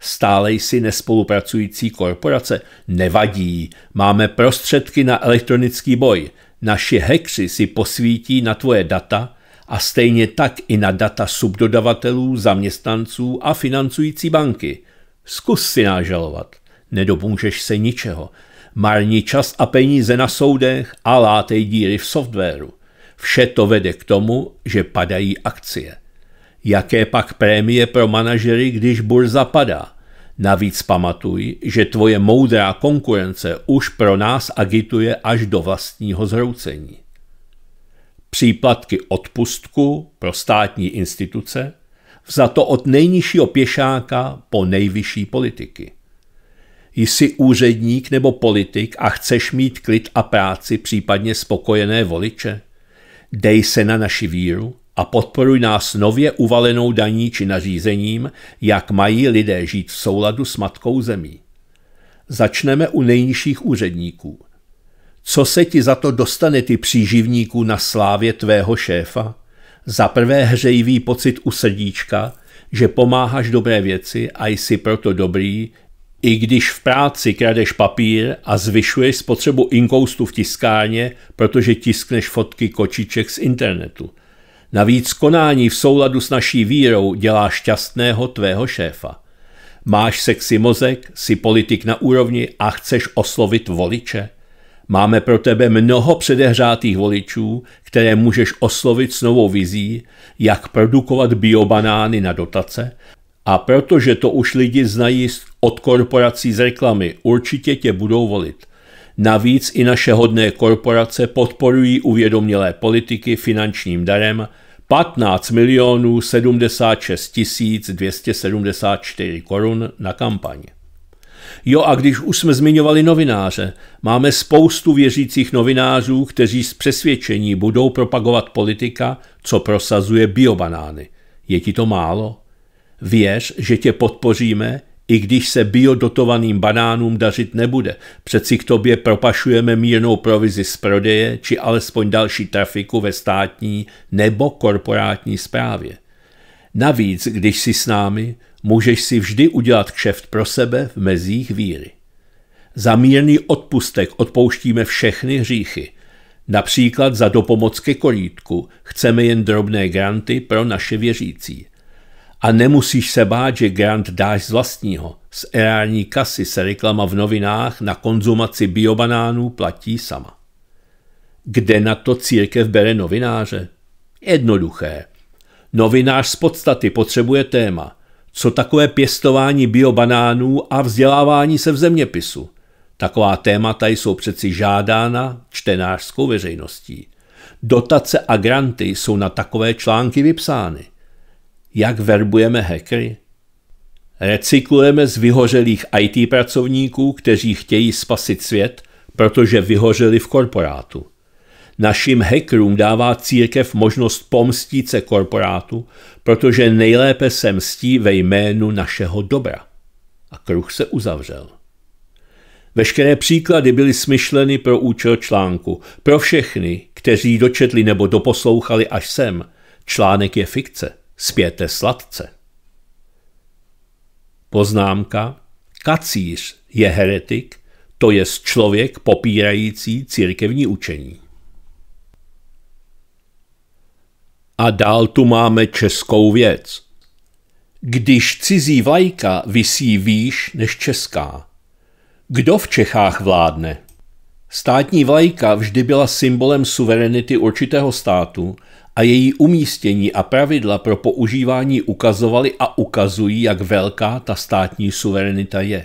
Stále si nespolupracující korporace nevadí, máme prostředky na elektronický boj. Naši hekři si posvítí na tvoje data a stejně tak i na data subdodavatelů, zaměstnanců a financující banky – Zkus si nážalovat. Nedopůžeš se ničeho. Marní čas a peníze na soudech a látej díry v softwaru. Vše to vede k tomu, že padají akcie. Jaké pak prémie pro manažery, když burza padá? Navíc pamatuj, že tvoje moudrá konkurence už pro nás agituje až do vlastního zhroucení. Příplatky odpustku pro státní instituce – za to od nejnižšího pěšáka po nejvyšší politiky. Jsi úředník nebo politik a chceš mít klid a práci, případně spokojené voliče? Dej se na naši víru a podporuj nás nově uvalenou daní či nařízením, jak mají lidé žít v souladu s matkou zemí. Začneme u nejnižších úředníků. Co se ti za to dostane, ty příživníků, na slávě tvého šéfa? Za prvé hřejivý pocit u srdíčka, že pomáháš dobré věci a jsi proto dobrý, i když v práci kradeš papír a zvyšuješ spotřebu inkoustu v tiskárně, protože tiskneš fotky kočiček z internetu. Navíc konání v souladu s naší vírou dělá šťastného tvého šéfa. Máš sexy mozek, jsi politik na úrovni a chceš oslovit voliče – Máme pro tebe mnoho předehřátých voličů, které můžeš oslovit s novou vizí, jak produkovat biobanány na dotace, a protože to už lidi znají od korporací z reklamy, určitě tě budou volit. Navíc i naše hodné korporace podporují uvědomělé politiky finančním darem 15 milionů 76 274 korun na kampaně. Jo a když už jsme zmiňovali novináře, máme spoustu věřících novinářů, kteří z přesvědčení budou propagovat politika, co prosazuje biobanány. Je ti to málo? Věř, že tě podpoříme, i když se biodotovaným banánům dařit nebude. Přeci k tobě propašujeme mírnou provizi z prodeje či alespoň další trafiku ve státní nebo korporátní správě. Navíc, když jsi s námi, můžeš si vždy udělat kšeft pro sebe v mezích víry. Za mírný odpustek odpouštíme všechny hříchy. Například za dopomoc ke korítku chceme jen drobné granty pro naše věřící. A nemusíš se bát, že grant dáš z vlastního. Z erární kasy se reklama v novinách na konzumaci biobanánů platí sama. Kde na to církev bere novináře? Jednoduché. Novinář z podstaty potřebuje téma. Co takové pěstování biobanánů a vzdělávání se v zeměpisu? Taková témata jsou přeci žádána čtenářskou veřejností. Dotace a granty jsou na takové články vypsány. Jak verbujeme hackery? Recyklujeme z vyhořelých IT pracovníků, kteří chtějí spasit svět, protože vyhořeli v korporátu. Našim hackerům dává církev možnost pomstit se korporátu, protože nejlépe se mstí ve jménu našeho dobra. A kruh se uzavřel. Veškeré příklady byly smyšleny pro účel článku. Pro všechny, kteří dočetli nebo doposlouchali až sem, článek je fikce. Spěte sladce. Poznámka. Kacíř je heretik, to je člověk popírající církevní učení. A dál tu máme českou věc. Když cizí vlajka visí výš než česká. Kdo v Čechách vládne? Státní vlajka vždy byla symbolem suverenity určitého státu a její umístění a pravidla pro používání ukazovaly a ukazují, jak velká ta státní suverenita je.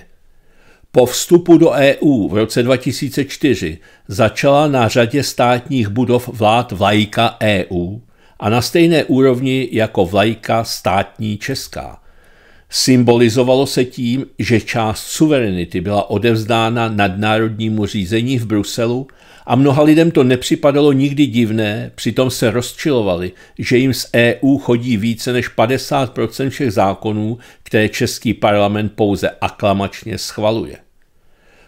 Po vstupu do EU v roce 2004 začala na řadě státních budov vlád vlajka EU, a na stejné úrovni jako vlajka státní česká. Symbolizovalo se tím, že část suverenity byla odevzdána nadnárodnímu řízení v Bruselu a mnoha lidem to nepřipadalo nikdy divné, přitom se rozčilovali, že jim z EU chodí více než 50% všech zákonů, které český parlament pouze aklamačně schvaluje.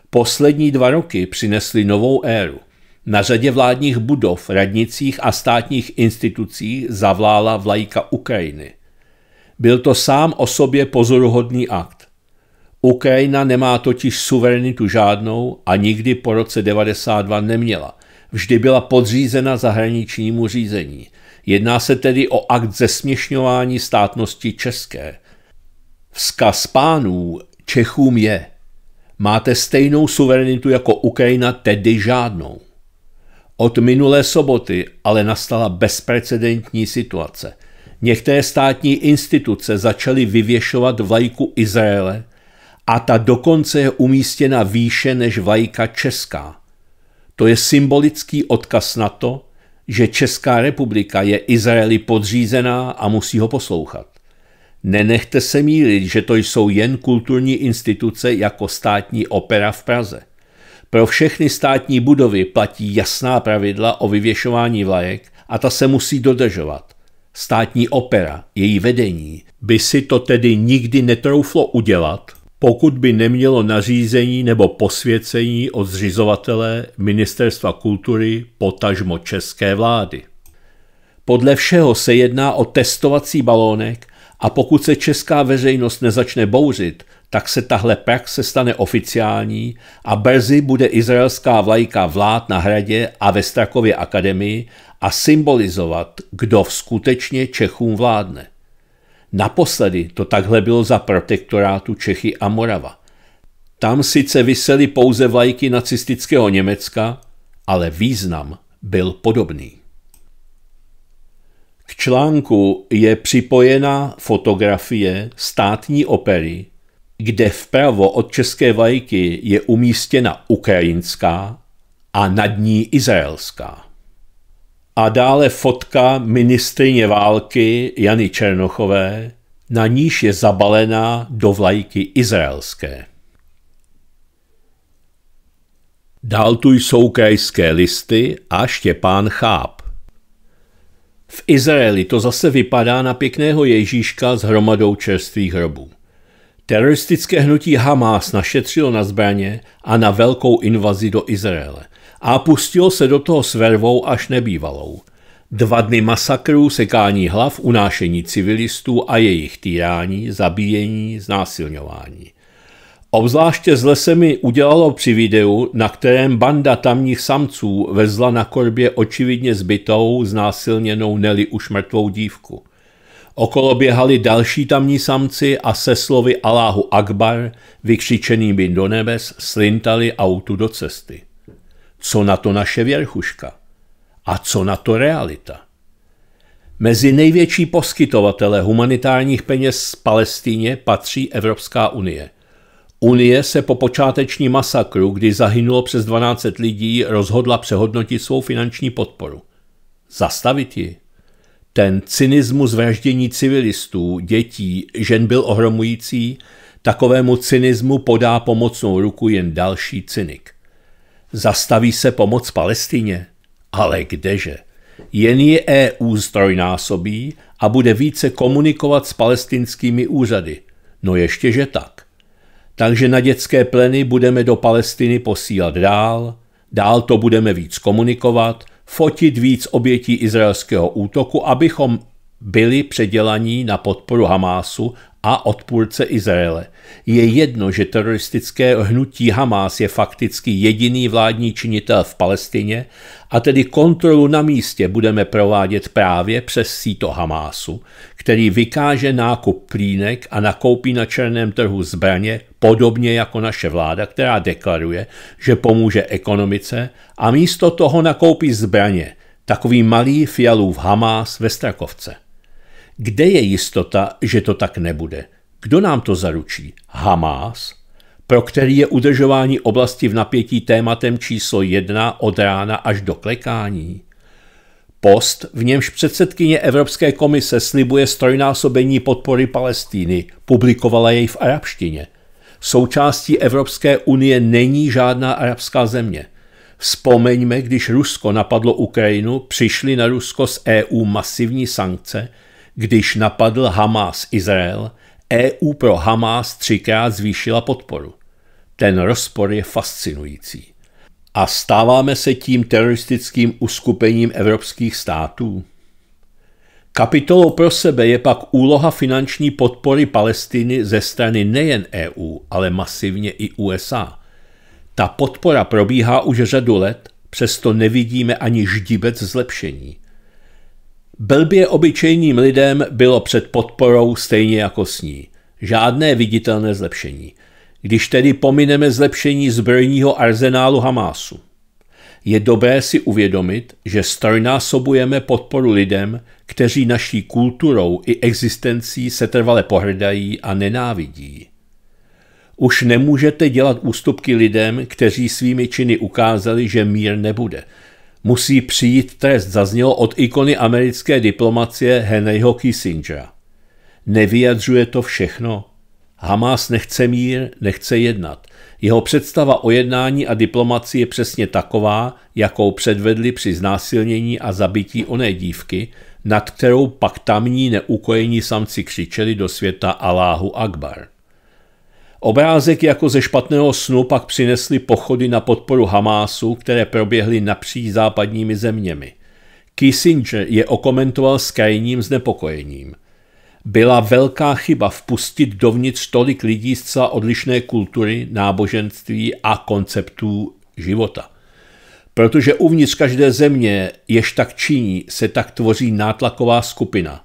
Poslední dva roky přinesly novou éru. Na řadě vládních budov, radnicích a státních institucí zavlála vlajka Ukrajiny. Byl to sám o sobě pozoruhodný akt. Ukrajina nemá totiž suverenitu žádnou a nikdy po roce 92 neměla. Vždy byla podřízena zahraničnímu řízení. Jedná se tedy o akt zesměšňování státnosti české. Vzkaz pánů Čechům je. Máte stejnou suverenitu jako Ukrajina, tedy žádnou. Od minulé soboty ale nastala bezprecedentní situace. Některé státní instituce začaly vyvěšovat vlajku Izraele a ta dokonce je umístěna výše než vlajka česká. To je symbolický odkaz na to, že Česká republika je Izraeli podřízená a musí ho poslouchat. Nenechte se mílit, že to jsou jen kulturní instituce jako státní opera v Praze. Pro všechny státní budovy platí jasná pravidla o vyvěšování vlajek a ta se musí dodržovat. Státní opera, její vedení, by si to tedy nikdy netrouflo udělat, pokud by nemělo nařízení nebo posvěcení od zřizovatele Ministerstva kultury potažmo české vlády. Podle všeho se jedná o testovací balónek a pokud se česká veřejnost nezačne bouřit, tak se tahle praxe stane oficiální a brzy bude izraelská vlajka vlád na hradě a ve Strakově akademii a symbolizovat, kdo v skutečně Čechům vládne. Naposledy to takhle bylo za protektorátu Čechy a Morava. Tam sice vysely pouze vlajky nacistického Německa, ale význam byl podobný. K článku je připojena fotografie státní opery kde vpravo od české vlajky je umístěna ukrajinská a nad ní izraelská. A dále fotka ministrině války Jany Černochové, na níž je zabalená do vlajky izraelské. Dál tu jsou krajské listy a Štěpán Cháp. V Izraeli to zase vypadá na pěkného Ježíška s hromadou čerstvých hrobů. Teroristické hnutí Hamás našetřilo na zbraně a na velkou invazi do Izraele a pustilo se do toho s vervou až nebývalou. Dva dny masakrů, sekání hlav, unášení civilistů a jejich týrání, zabíjení, znásilňování. Obzvláště zle se mi udělalo při videu, na kterém banda tamních samců vezla na korbě očividně zbytou, znásilněnou Nelly už mrtvou dívku. Okolo běhali další tamní samci a se slovy Aláhu Akbar, vykřičenými do nebes, slintali autu do cesty. Co na to naše věrchuška? A co na to realita? Mezi největší poskytovatele humanitárních peněz z Palestíně patří Evropská unie. Unie se po počáteční masakru, kdy zahynulo přes 12 lidí, rozhodla přehodnotit svou finanční podporu. Zastavit ji ten cynismus vraždění civilistů, dětí, žen byl ohromující, takovému cynismu podá pomocnou ruku jen další cynik. Zastaví se pomoc Palestině? Ale kdeže? Jen je EU zdrojnásobí a bude více komunikovat s palestinskými úřady. No ještě že tak. Takže na dětské pleny budeme do Palestiny posílat dál, dál to budeme víc komunikovat, fotit víc obětí izraelského útoku, abychom byli předělaní na podporu Hamásu a odpůrce Izraele. Je jedno, že teroristické hnutí Hamás je fakticky jediný vládní činitel v Palestině a tedy kontrolu na místě budeme provádět právě přes síto Hamásu, který vykáže nákup plínek a nakoupí na černém trhu zbraně, podobně jako naše vláda, která deklaruje, že pomůže ekonomice a místo toho nakoupí zbraně, takový malý fialův Hamás ve Strakovce. Kde je jistota, že to tak nebude? Kdo nám to zaručí? Hamás? pro který je udržování oblasti v napětí tématem číslo jedna od rána až do klekání. Post, v němž předsedkyně Evropské komise slibuje strojnásobení podpory Palestíny, publikovala jej v arabštině. Součástí Evropské unie není žádná arabská země. Vzpomeňme, když Rusko napadlo Ukrajinu, přišly na Rusko z EU masivní sankce, když napadl Hamas Izrael, EU pro Hamas třikrát zvýšila podporu. Ten rozpor je fascinující a stáváme se tím teroristickým uskupením evropských států? Kapitolou pro sebe je pak úloha finanční podpory Palestiny ze strany nejen EU, ale masivně i USA. Ta podpora probíhá už řadu let, přesto nevidíme ani ždibec zlepšení. Blbě obyčejným lidem bylo před podporou stejně jako s ní. Žádné viditelné zlepšení. Když tedy pomineme zlepšení zbrojního arzenálu Hamásu. Je dobré si uvědomit, že strojnásobujeme podporu lidem, kteří naší kulturou i existencí se trvale pohrdají a nenávidí. Už nemůžete dělat ústupky lidem, kteří svými činy ukázali, že mír nebude. Musí přijít trest, zaznělo od ikony americké diplomacie Henryho Kissingera. Nevyjadřuje to všechno? Hamas nechce mír, nechce jednat. Jeho představa o jednání a diplomaci je přesně taková, jakou předvedli při znásilnění a zabití oné dívky, nad kterou pak tamní neukojení samci křičeli do světa Aláhu Akbar. Obrázek jako ze špatného snu pak přinesly pochody na podporu Hamásu, které proběhly napříč západními zeměmi. Kissinger je okomentoval s krajním znepokojením – byla velká chyba vpustit dovnitř tolik lidí zcela odlišné kultury, náboženství a konceptů života. Protože uvnitř každé země, jež tak činí, se tak tvoří nátlaková skupina.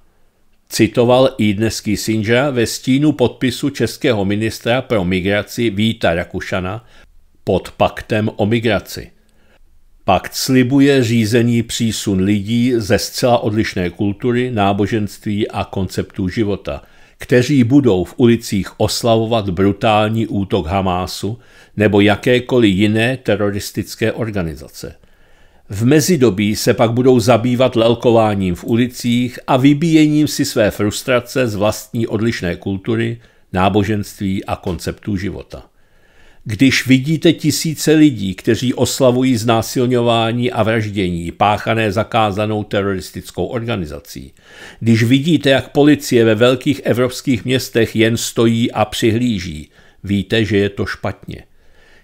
Citoval i dneský Sinja ve stínu podpisu českého ministra pro migraci Víta Rakušana pod paktem o migraci. Pakt slibuje řízení přísun lidí ze zcela odlišné kultury, náboženství a konceptů života, kteří budou v ulicích oslavovat brutální útok Hamásu nebo jakékoliv jiné teroristické organizace. V mezidobí se pak budou zabývat lelkováním v ulicích a vybíjením si své frustrace z vlastní odlišné kultury, náboženství a konceptů života. Když vidíte tisíce lidí, kteří oslavují znásilňování a vraždění páchané zakázanou teroristickou organizací, když vidíte, jak policie ve velkých evropských městech jen stojí a přihlíží, víte, že je to špatně.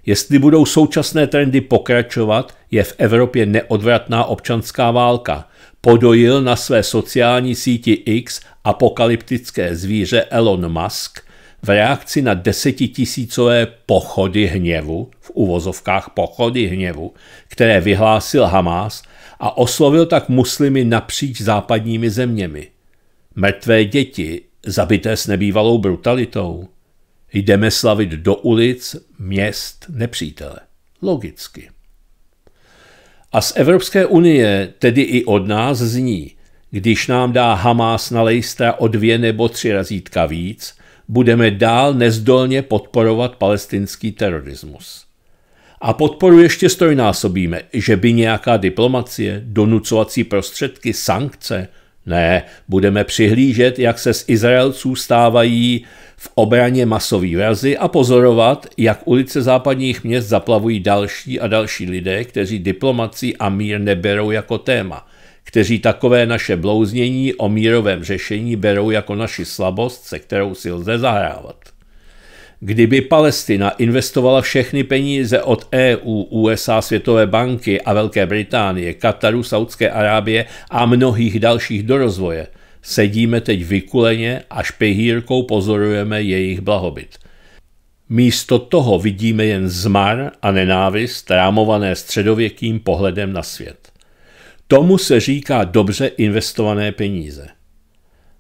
Jestli budou současné trendy pokračovat, je v Evropě neodvratná občanská válka. Podojil na své sociální síti X apokalyptické zvíře Elon Musk – v reakci na desetitisícové pochody hněvu, v uvozovkách pochody hněvu, které vyhlásil Hamás a oslovil tak muslimy napříč západními zeměmi. Mrtvé děti, zabité s nebývalou brutalitou. Jdeme slavit do ulic, měst, nepřítele. Logicky. A z Evropské unie, tedy i od nás, zní, když nám dá Hamás na lejstra o dvě nebo tři razítka víc, budeme dál nezdolně podporovat palestinský terorismus. A podporu ještě strojnásobíme, že by nějaká diplomacie, donucovací prostředky, sankce. Ne, budeme přihlížet, jak se z Izraelců stávají v obraně masový vrazy a pozorovat, jak ulice západních měst zaplavují další a další lidé, kteří diplomaci a mír neberou jako téma – kteří takové naše blouznění o mírovém řešení berou jako naši slabost, se kterou si lze zahrávat. Kdyby Palestina investovala všechny peníze od EU, USA, Světové banky a Velké Británie, Kataru, Saudské Arábie a mnohých dalších do rozvoje, sedíme teď vykuleně a špehírkou pozorujeme jejich blahobyt. Místo toho vidíme jen zmar a nenávist rámované středověkým pohledem na svět. Tomu se říká dobře investované peníze.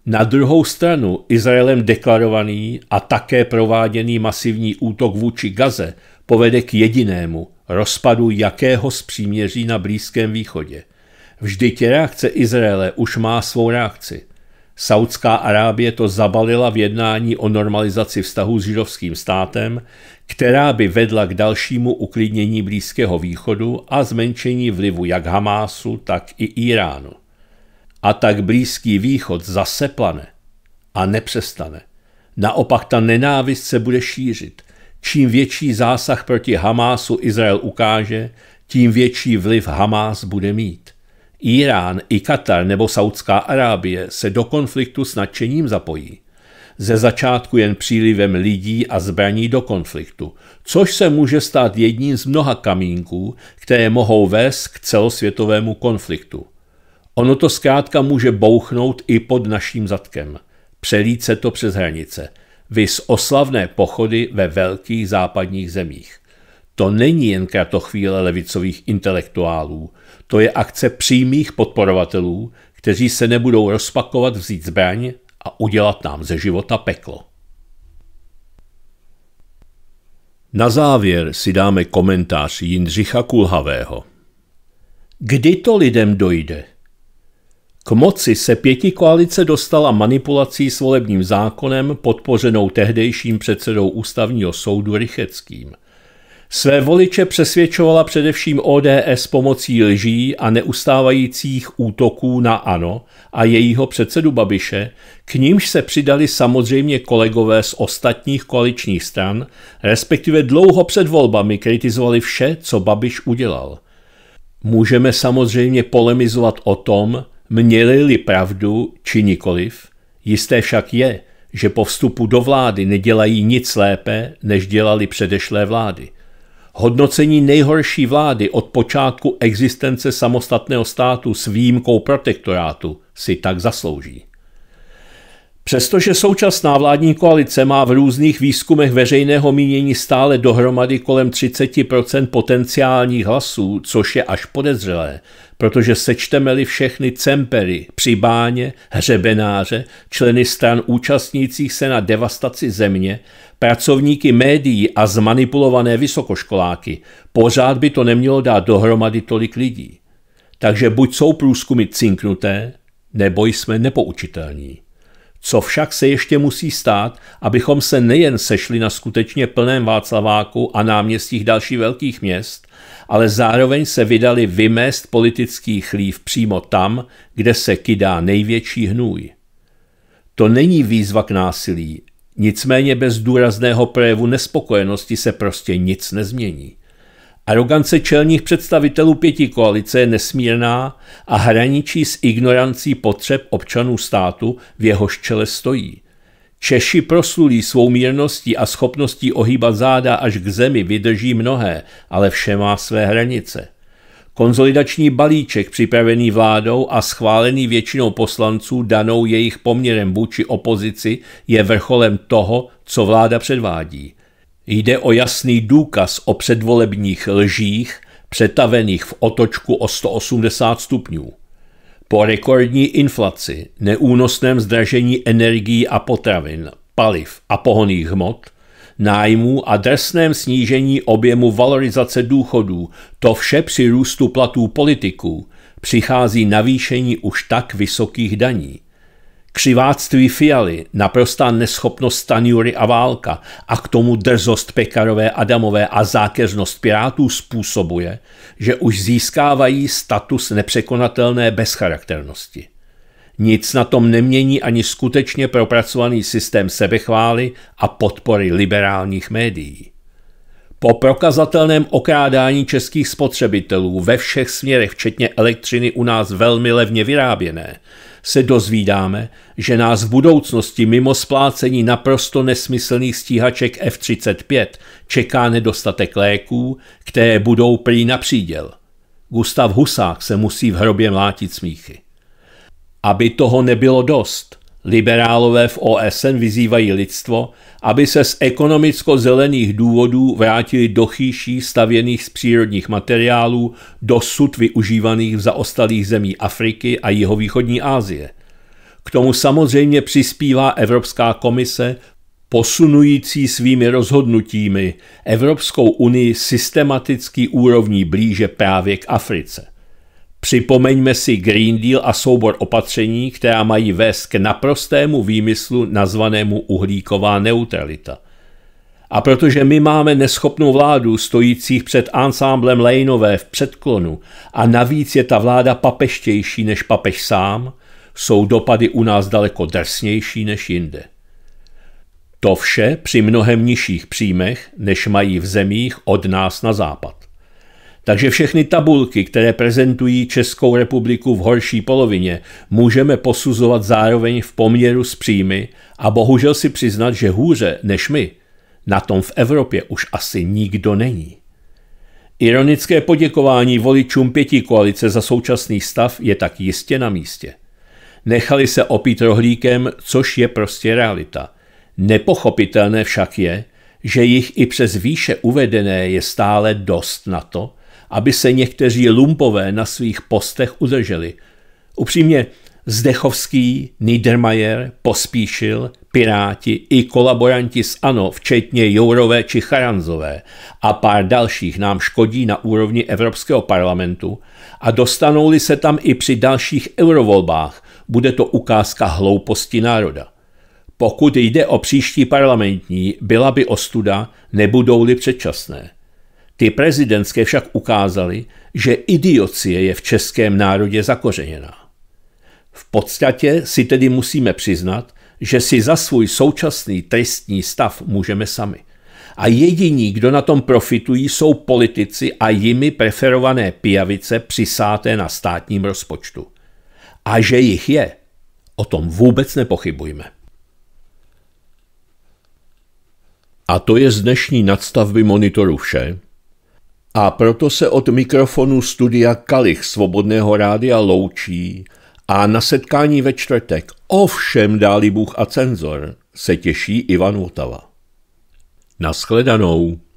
Na druhou stranu Izraelem deklarovaný a také prováděný masivní útok vůči Gaze povede k jedinému rozpadu jakého z příměří na Blízkém východě. Vždyť reakce Izraele už má svou reakci. Saudská Arábie to zabalila v jednání o normalizaci vztahu s židovským státem, která by vedla k dalšímu uklidnění Blízkého východu a zmenšení vlivu jak Hamásu, tak i Iránu. A tak Blízký východ zase plane a nepřestane. Naopak ta nenávist se bude šířit. Čím větší zásah proti Hamásu Izrael ukáže, tím větší vliv Hamás bude mít. Irán i Katar nebo Saudská Arábie se do konfliktu s nadšením zapojí. Ze začátku jen přílivem lidí a zbraní do konfliktu, což se může stát jedním z mnoha kamínků, které mohou vést k celosvětovému konfliktu. Ono to zkrátka může bouchnout i pod naším zadkem. Přelít se to přes hranice. Vys oslavné pochody ve velkých západních zemích. To není jen kratochvíle levicových intelektuálů, to je akce přímých podporovatelů, kteří se nebudou rozpakovat vzít zbraň a udělat nám ze života peklo. Na závěr si dáme komentář Jindřicha Kulhavého. Kdy to lidem dojde? K moci se pěti koalice dostala manipulací s volebním zákonem podpořenou tehdejším předsedou ústavního soudu Rycheckým – své voliče přesvědčovala především ODS pomocí lží a neustávajících útoků na ANO a jejího předsedu Babiše, k nímž se přidali samozřejmě kolegové z ostatních koaličních stran, respektive dlouho před volbami kritizovali vše, co Babiš udělal. Můžeme samozřejmě polemizovat o tom, měli-li pravdu či nikoliv, jisté však je, že po vstupu do vlády nedělají nic lépe, než dělali předešlé vlády – Hodnocení nejhorší vlády od počátku existence samostatného státu s výjimkou protektorátu si tak zaslouží. Přestože současná vládní koalice má v různých výzkumech veřejného mínění stále dohromady kolem 30 potenciálních hlasů, což je až podezřelé, protože sečteme-li všechny cempery, přibáně, hřebenáře, členy stran účastnících se na devastaci země, pracovníky médií a zmanipulované vysokoškoláky, pořád by to nemělo dát dohromady tolik lidí. Takže buď jsou průzkumy cinknuté, nebo jsme nepoučitelní. Co však se ještě musí stát, abychom se nejen sešli na skutečně plném Václaváku a náměstích dalších velkých měst, ale zároveň se vydali vymést politický chlív přímo tam, kde se kydá největší hnůj. To není výzva k násilí, Nicméně bez důrazného projevu nespokojenosti se prostě nic nezmění. Arogance čelních představitelů pěti koalice je nesmírná a hraničí s ignorancí potřeb občanů státu, v jehož čele stojí. Češi proslulí svou mírností a schopností ohýbat záda až k zemi vydrží mnohé, ale vše má své hranice. Konzolidační balíček připravený vládou a schválený většinou poslanců danou jejich poměrem vůči opozici je vrcholem toho, co vláda předvádí. Jde o jasný důkaz o předvolebních lžích, přetavených v otočku o 180 stupňů. Po rekordní inflaci, neúnosném zdražení energií a potravin, paliv a pohoných hmot – nájmů a drsném snížení objemu valorizace důchodů, to vše při růstu platů politiků, přichází navýšení už tak vysokých daní. Křiváctví Fialy, naprostá neschopnost Stanjury a válka a k tomu drzost Pekarové Adamové a zákeřnost Pirátů způsobuje, že už získávají status nepřekonatelné bezcharakternosti. Nic na tom nemění ani skutečně propracovaný systém sebechvály a podpory liberálních médií. Po prokazatelném okrádání českých spotřebitelů ve všech směrech, včetně elektřiny u nás velmi levně vyráběné, se dozvídáme, že nás v budoucnosti mimo splácení naprosto nesmyslných stíhaček F-35 čeká nedostatek léků, které budou prý na příděl. Gustav Husák se musí v hrobě mlátit smíchy. Aby toho nebylo dost, liberálové v OSN vyzývají lidstvo, aby se z ekonomicko-zelených důvodů vrátili do chýší stavěných z přírodních materiálů dosud využívaných v zaostalých zemí Afriky a jihovýchodní Asie. K tomu samozřejmě přispívá Evropská komise posunující svými rozhodnutími Evropskou unii systematický úrovní blíže právě k Africe – Připomeňme si Green Deal a soubor opatření, která mají vést k naprostému výmyslu nazvanému uhlíková neutralita. A protože my máme neschopnou vládu stojících před ansámblem Lejnové v předklonu a navíc je ta vláda papeštější než papež sám, jsou dopady u nás daleko drsnější než jinde. To vše při mnohem nižších příjmech, než mají v zemích od nás na západ. Takže všechny tabulky, které prezentují Českou republiku v horší polovině, můžeme posuzovat zároveň v poměru s příjmy a bohužel si přiznat, že hůře než my, na tom v Evropě už asi nikdo není. Ironické poděkování voličům pěti koalice za současný stav je tak jistě na místě. Nechali se opít rohlíkem, což je prostě realita. Nepochopitelné však je, že jich i přes výše uvedené je stále dost na to, aby se někteří lumpové na svých postech udrželi. Upřímně, Zdechovský, Niedermayer, Pospíšil, Piráti i kolaboranti z ANO, včetně Jourové či Charanzové a pár dalších nám škodí na úrovni Evropského parlamentu a dostanou-li se tam i při dalších eurovolbách, bude to ukázka hlouposti národa. Pokud jde o příští parlamentní, byla by ostuda, nebudou-li předčasné. Ty prezidentské však ukázaly, že idiocie je v českém národě zakořeněná. V podstatě si tedy musíme přiznat, že si za svůj současný trestní stav můžeme sami. A jediní, kdo na tom profitují, jsou politici a jimi preferované pijavice přisáté na státním rozpočtu. A že jich je, o tom vůbec nepochybujme. A to je z dnešní nadstavby monitoru vše. A proto se od mikrofonu studia Kalich Svobodného rádia loučí a na setkání ve čtvrtek, ovšem dáli Bůh a cenzor, se těší Ivan Votava. Naschledanou.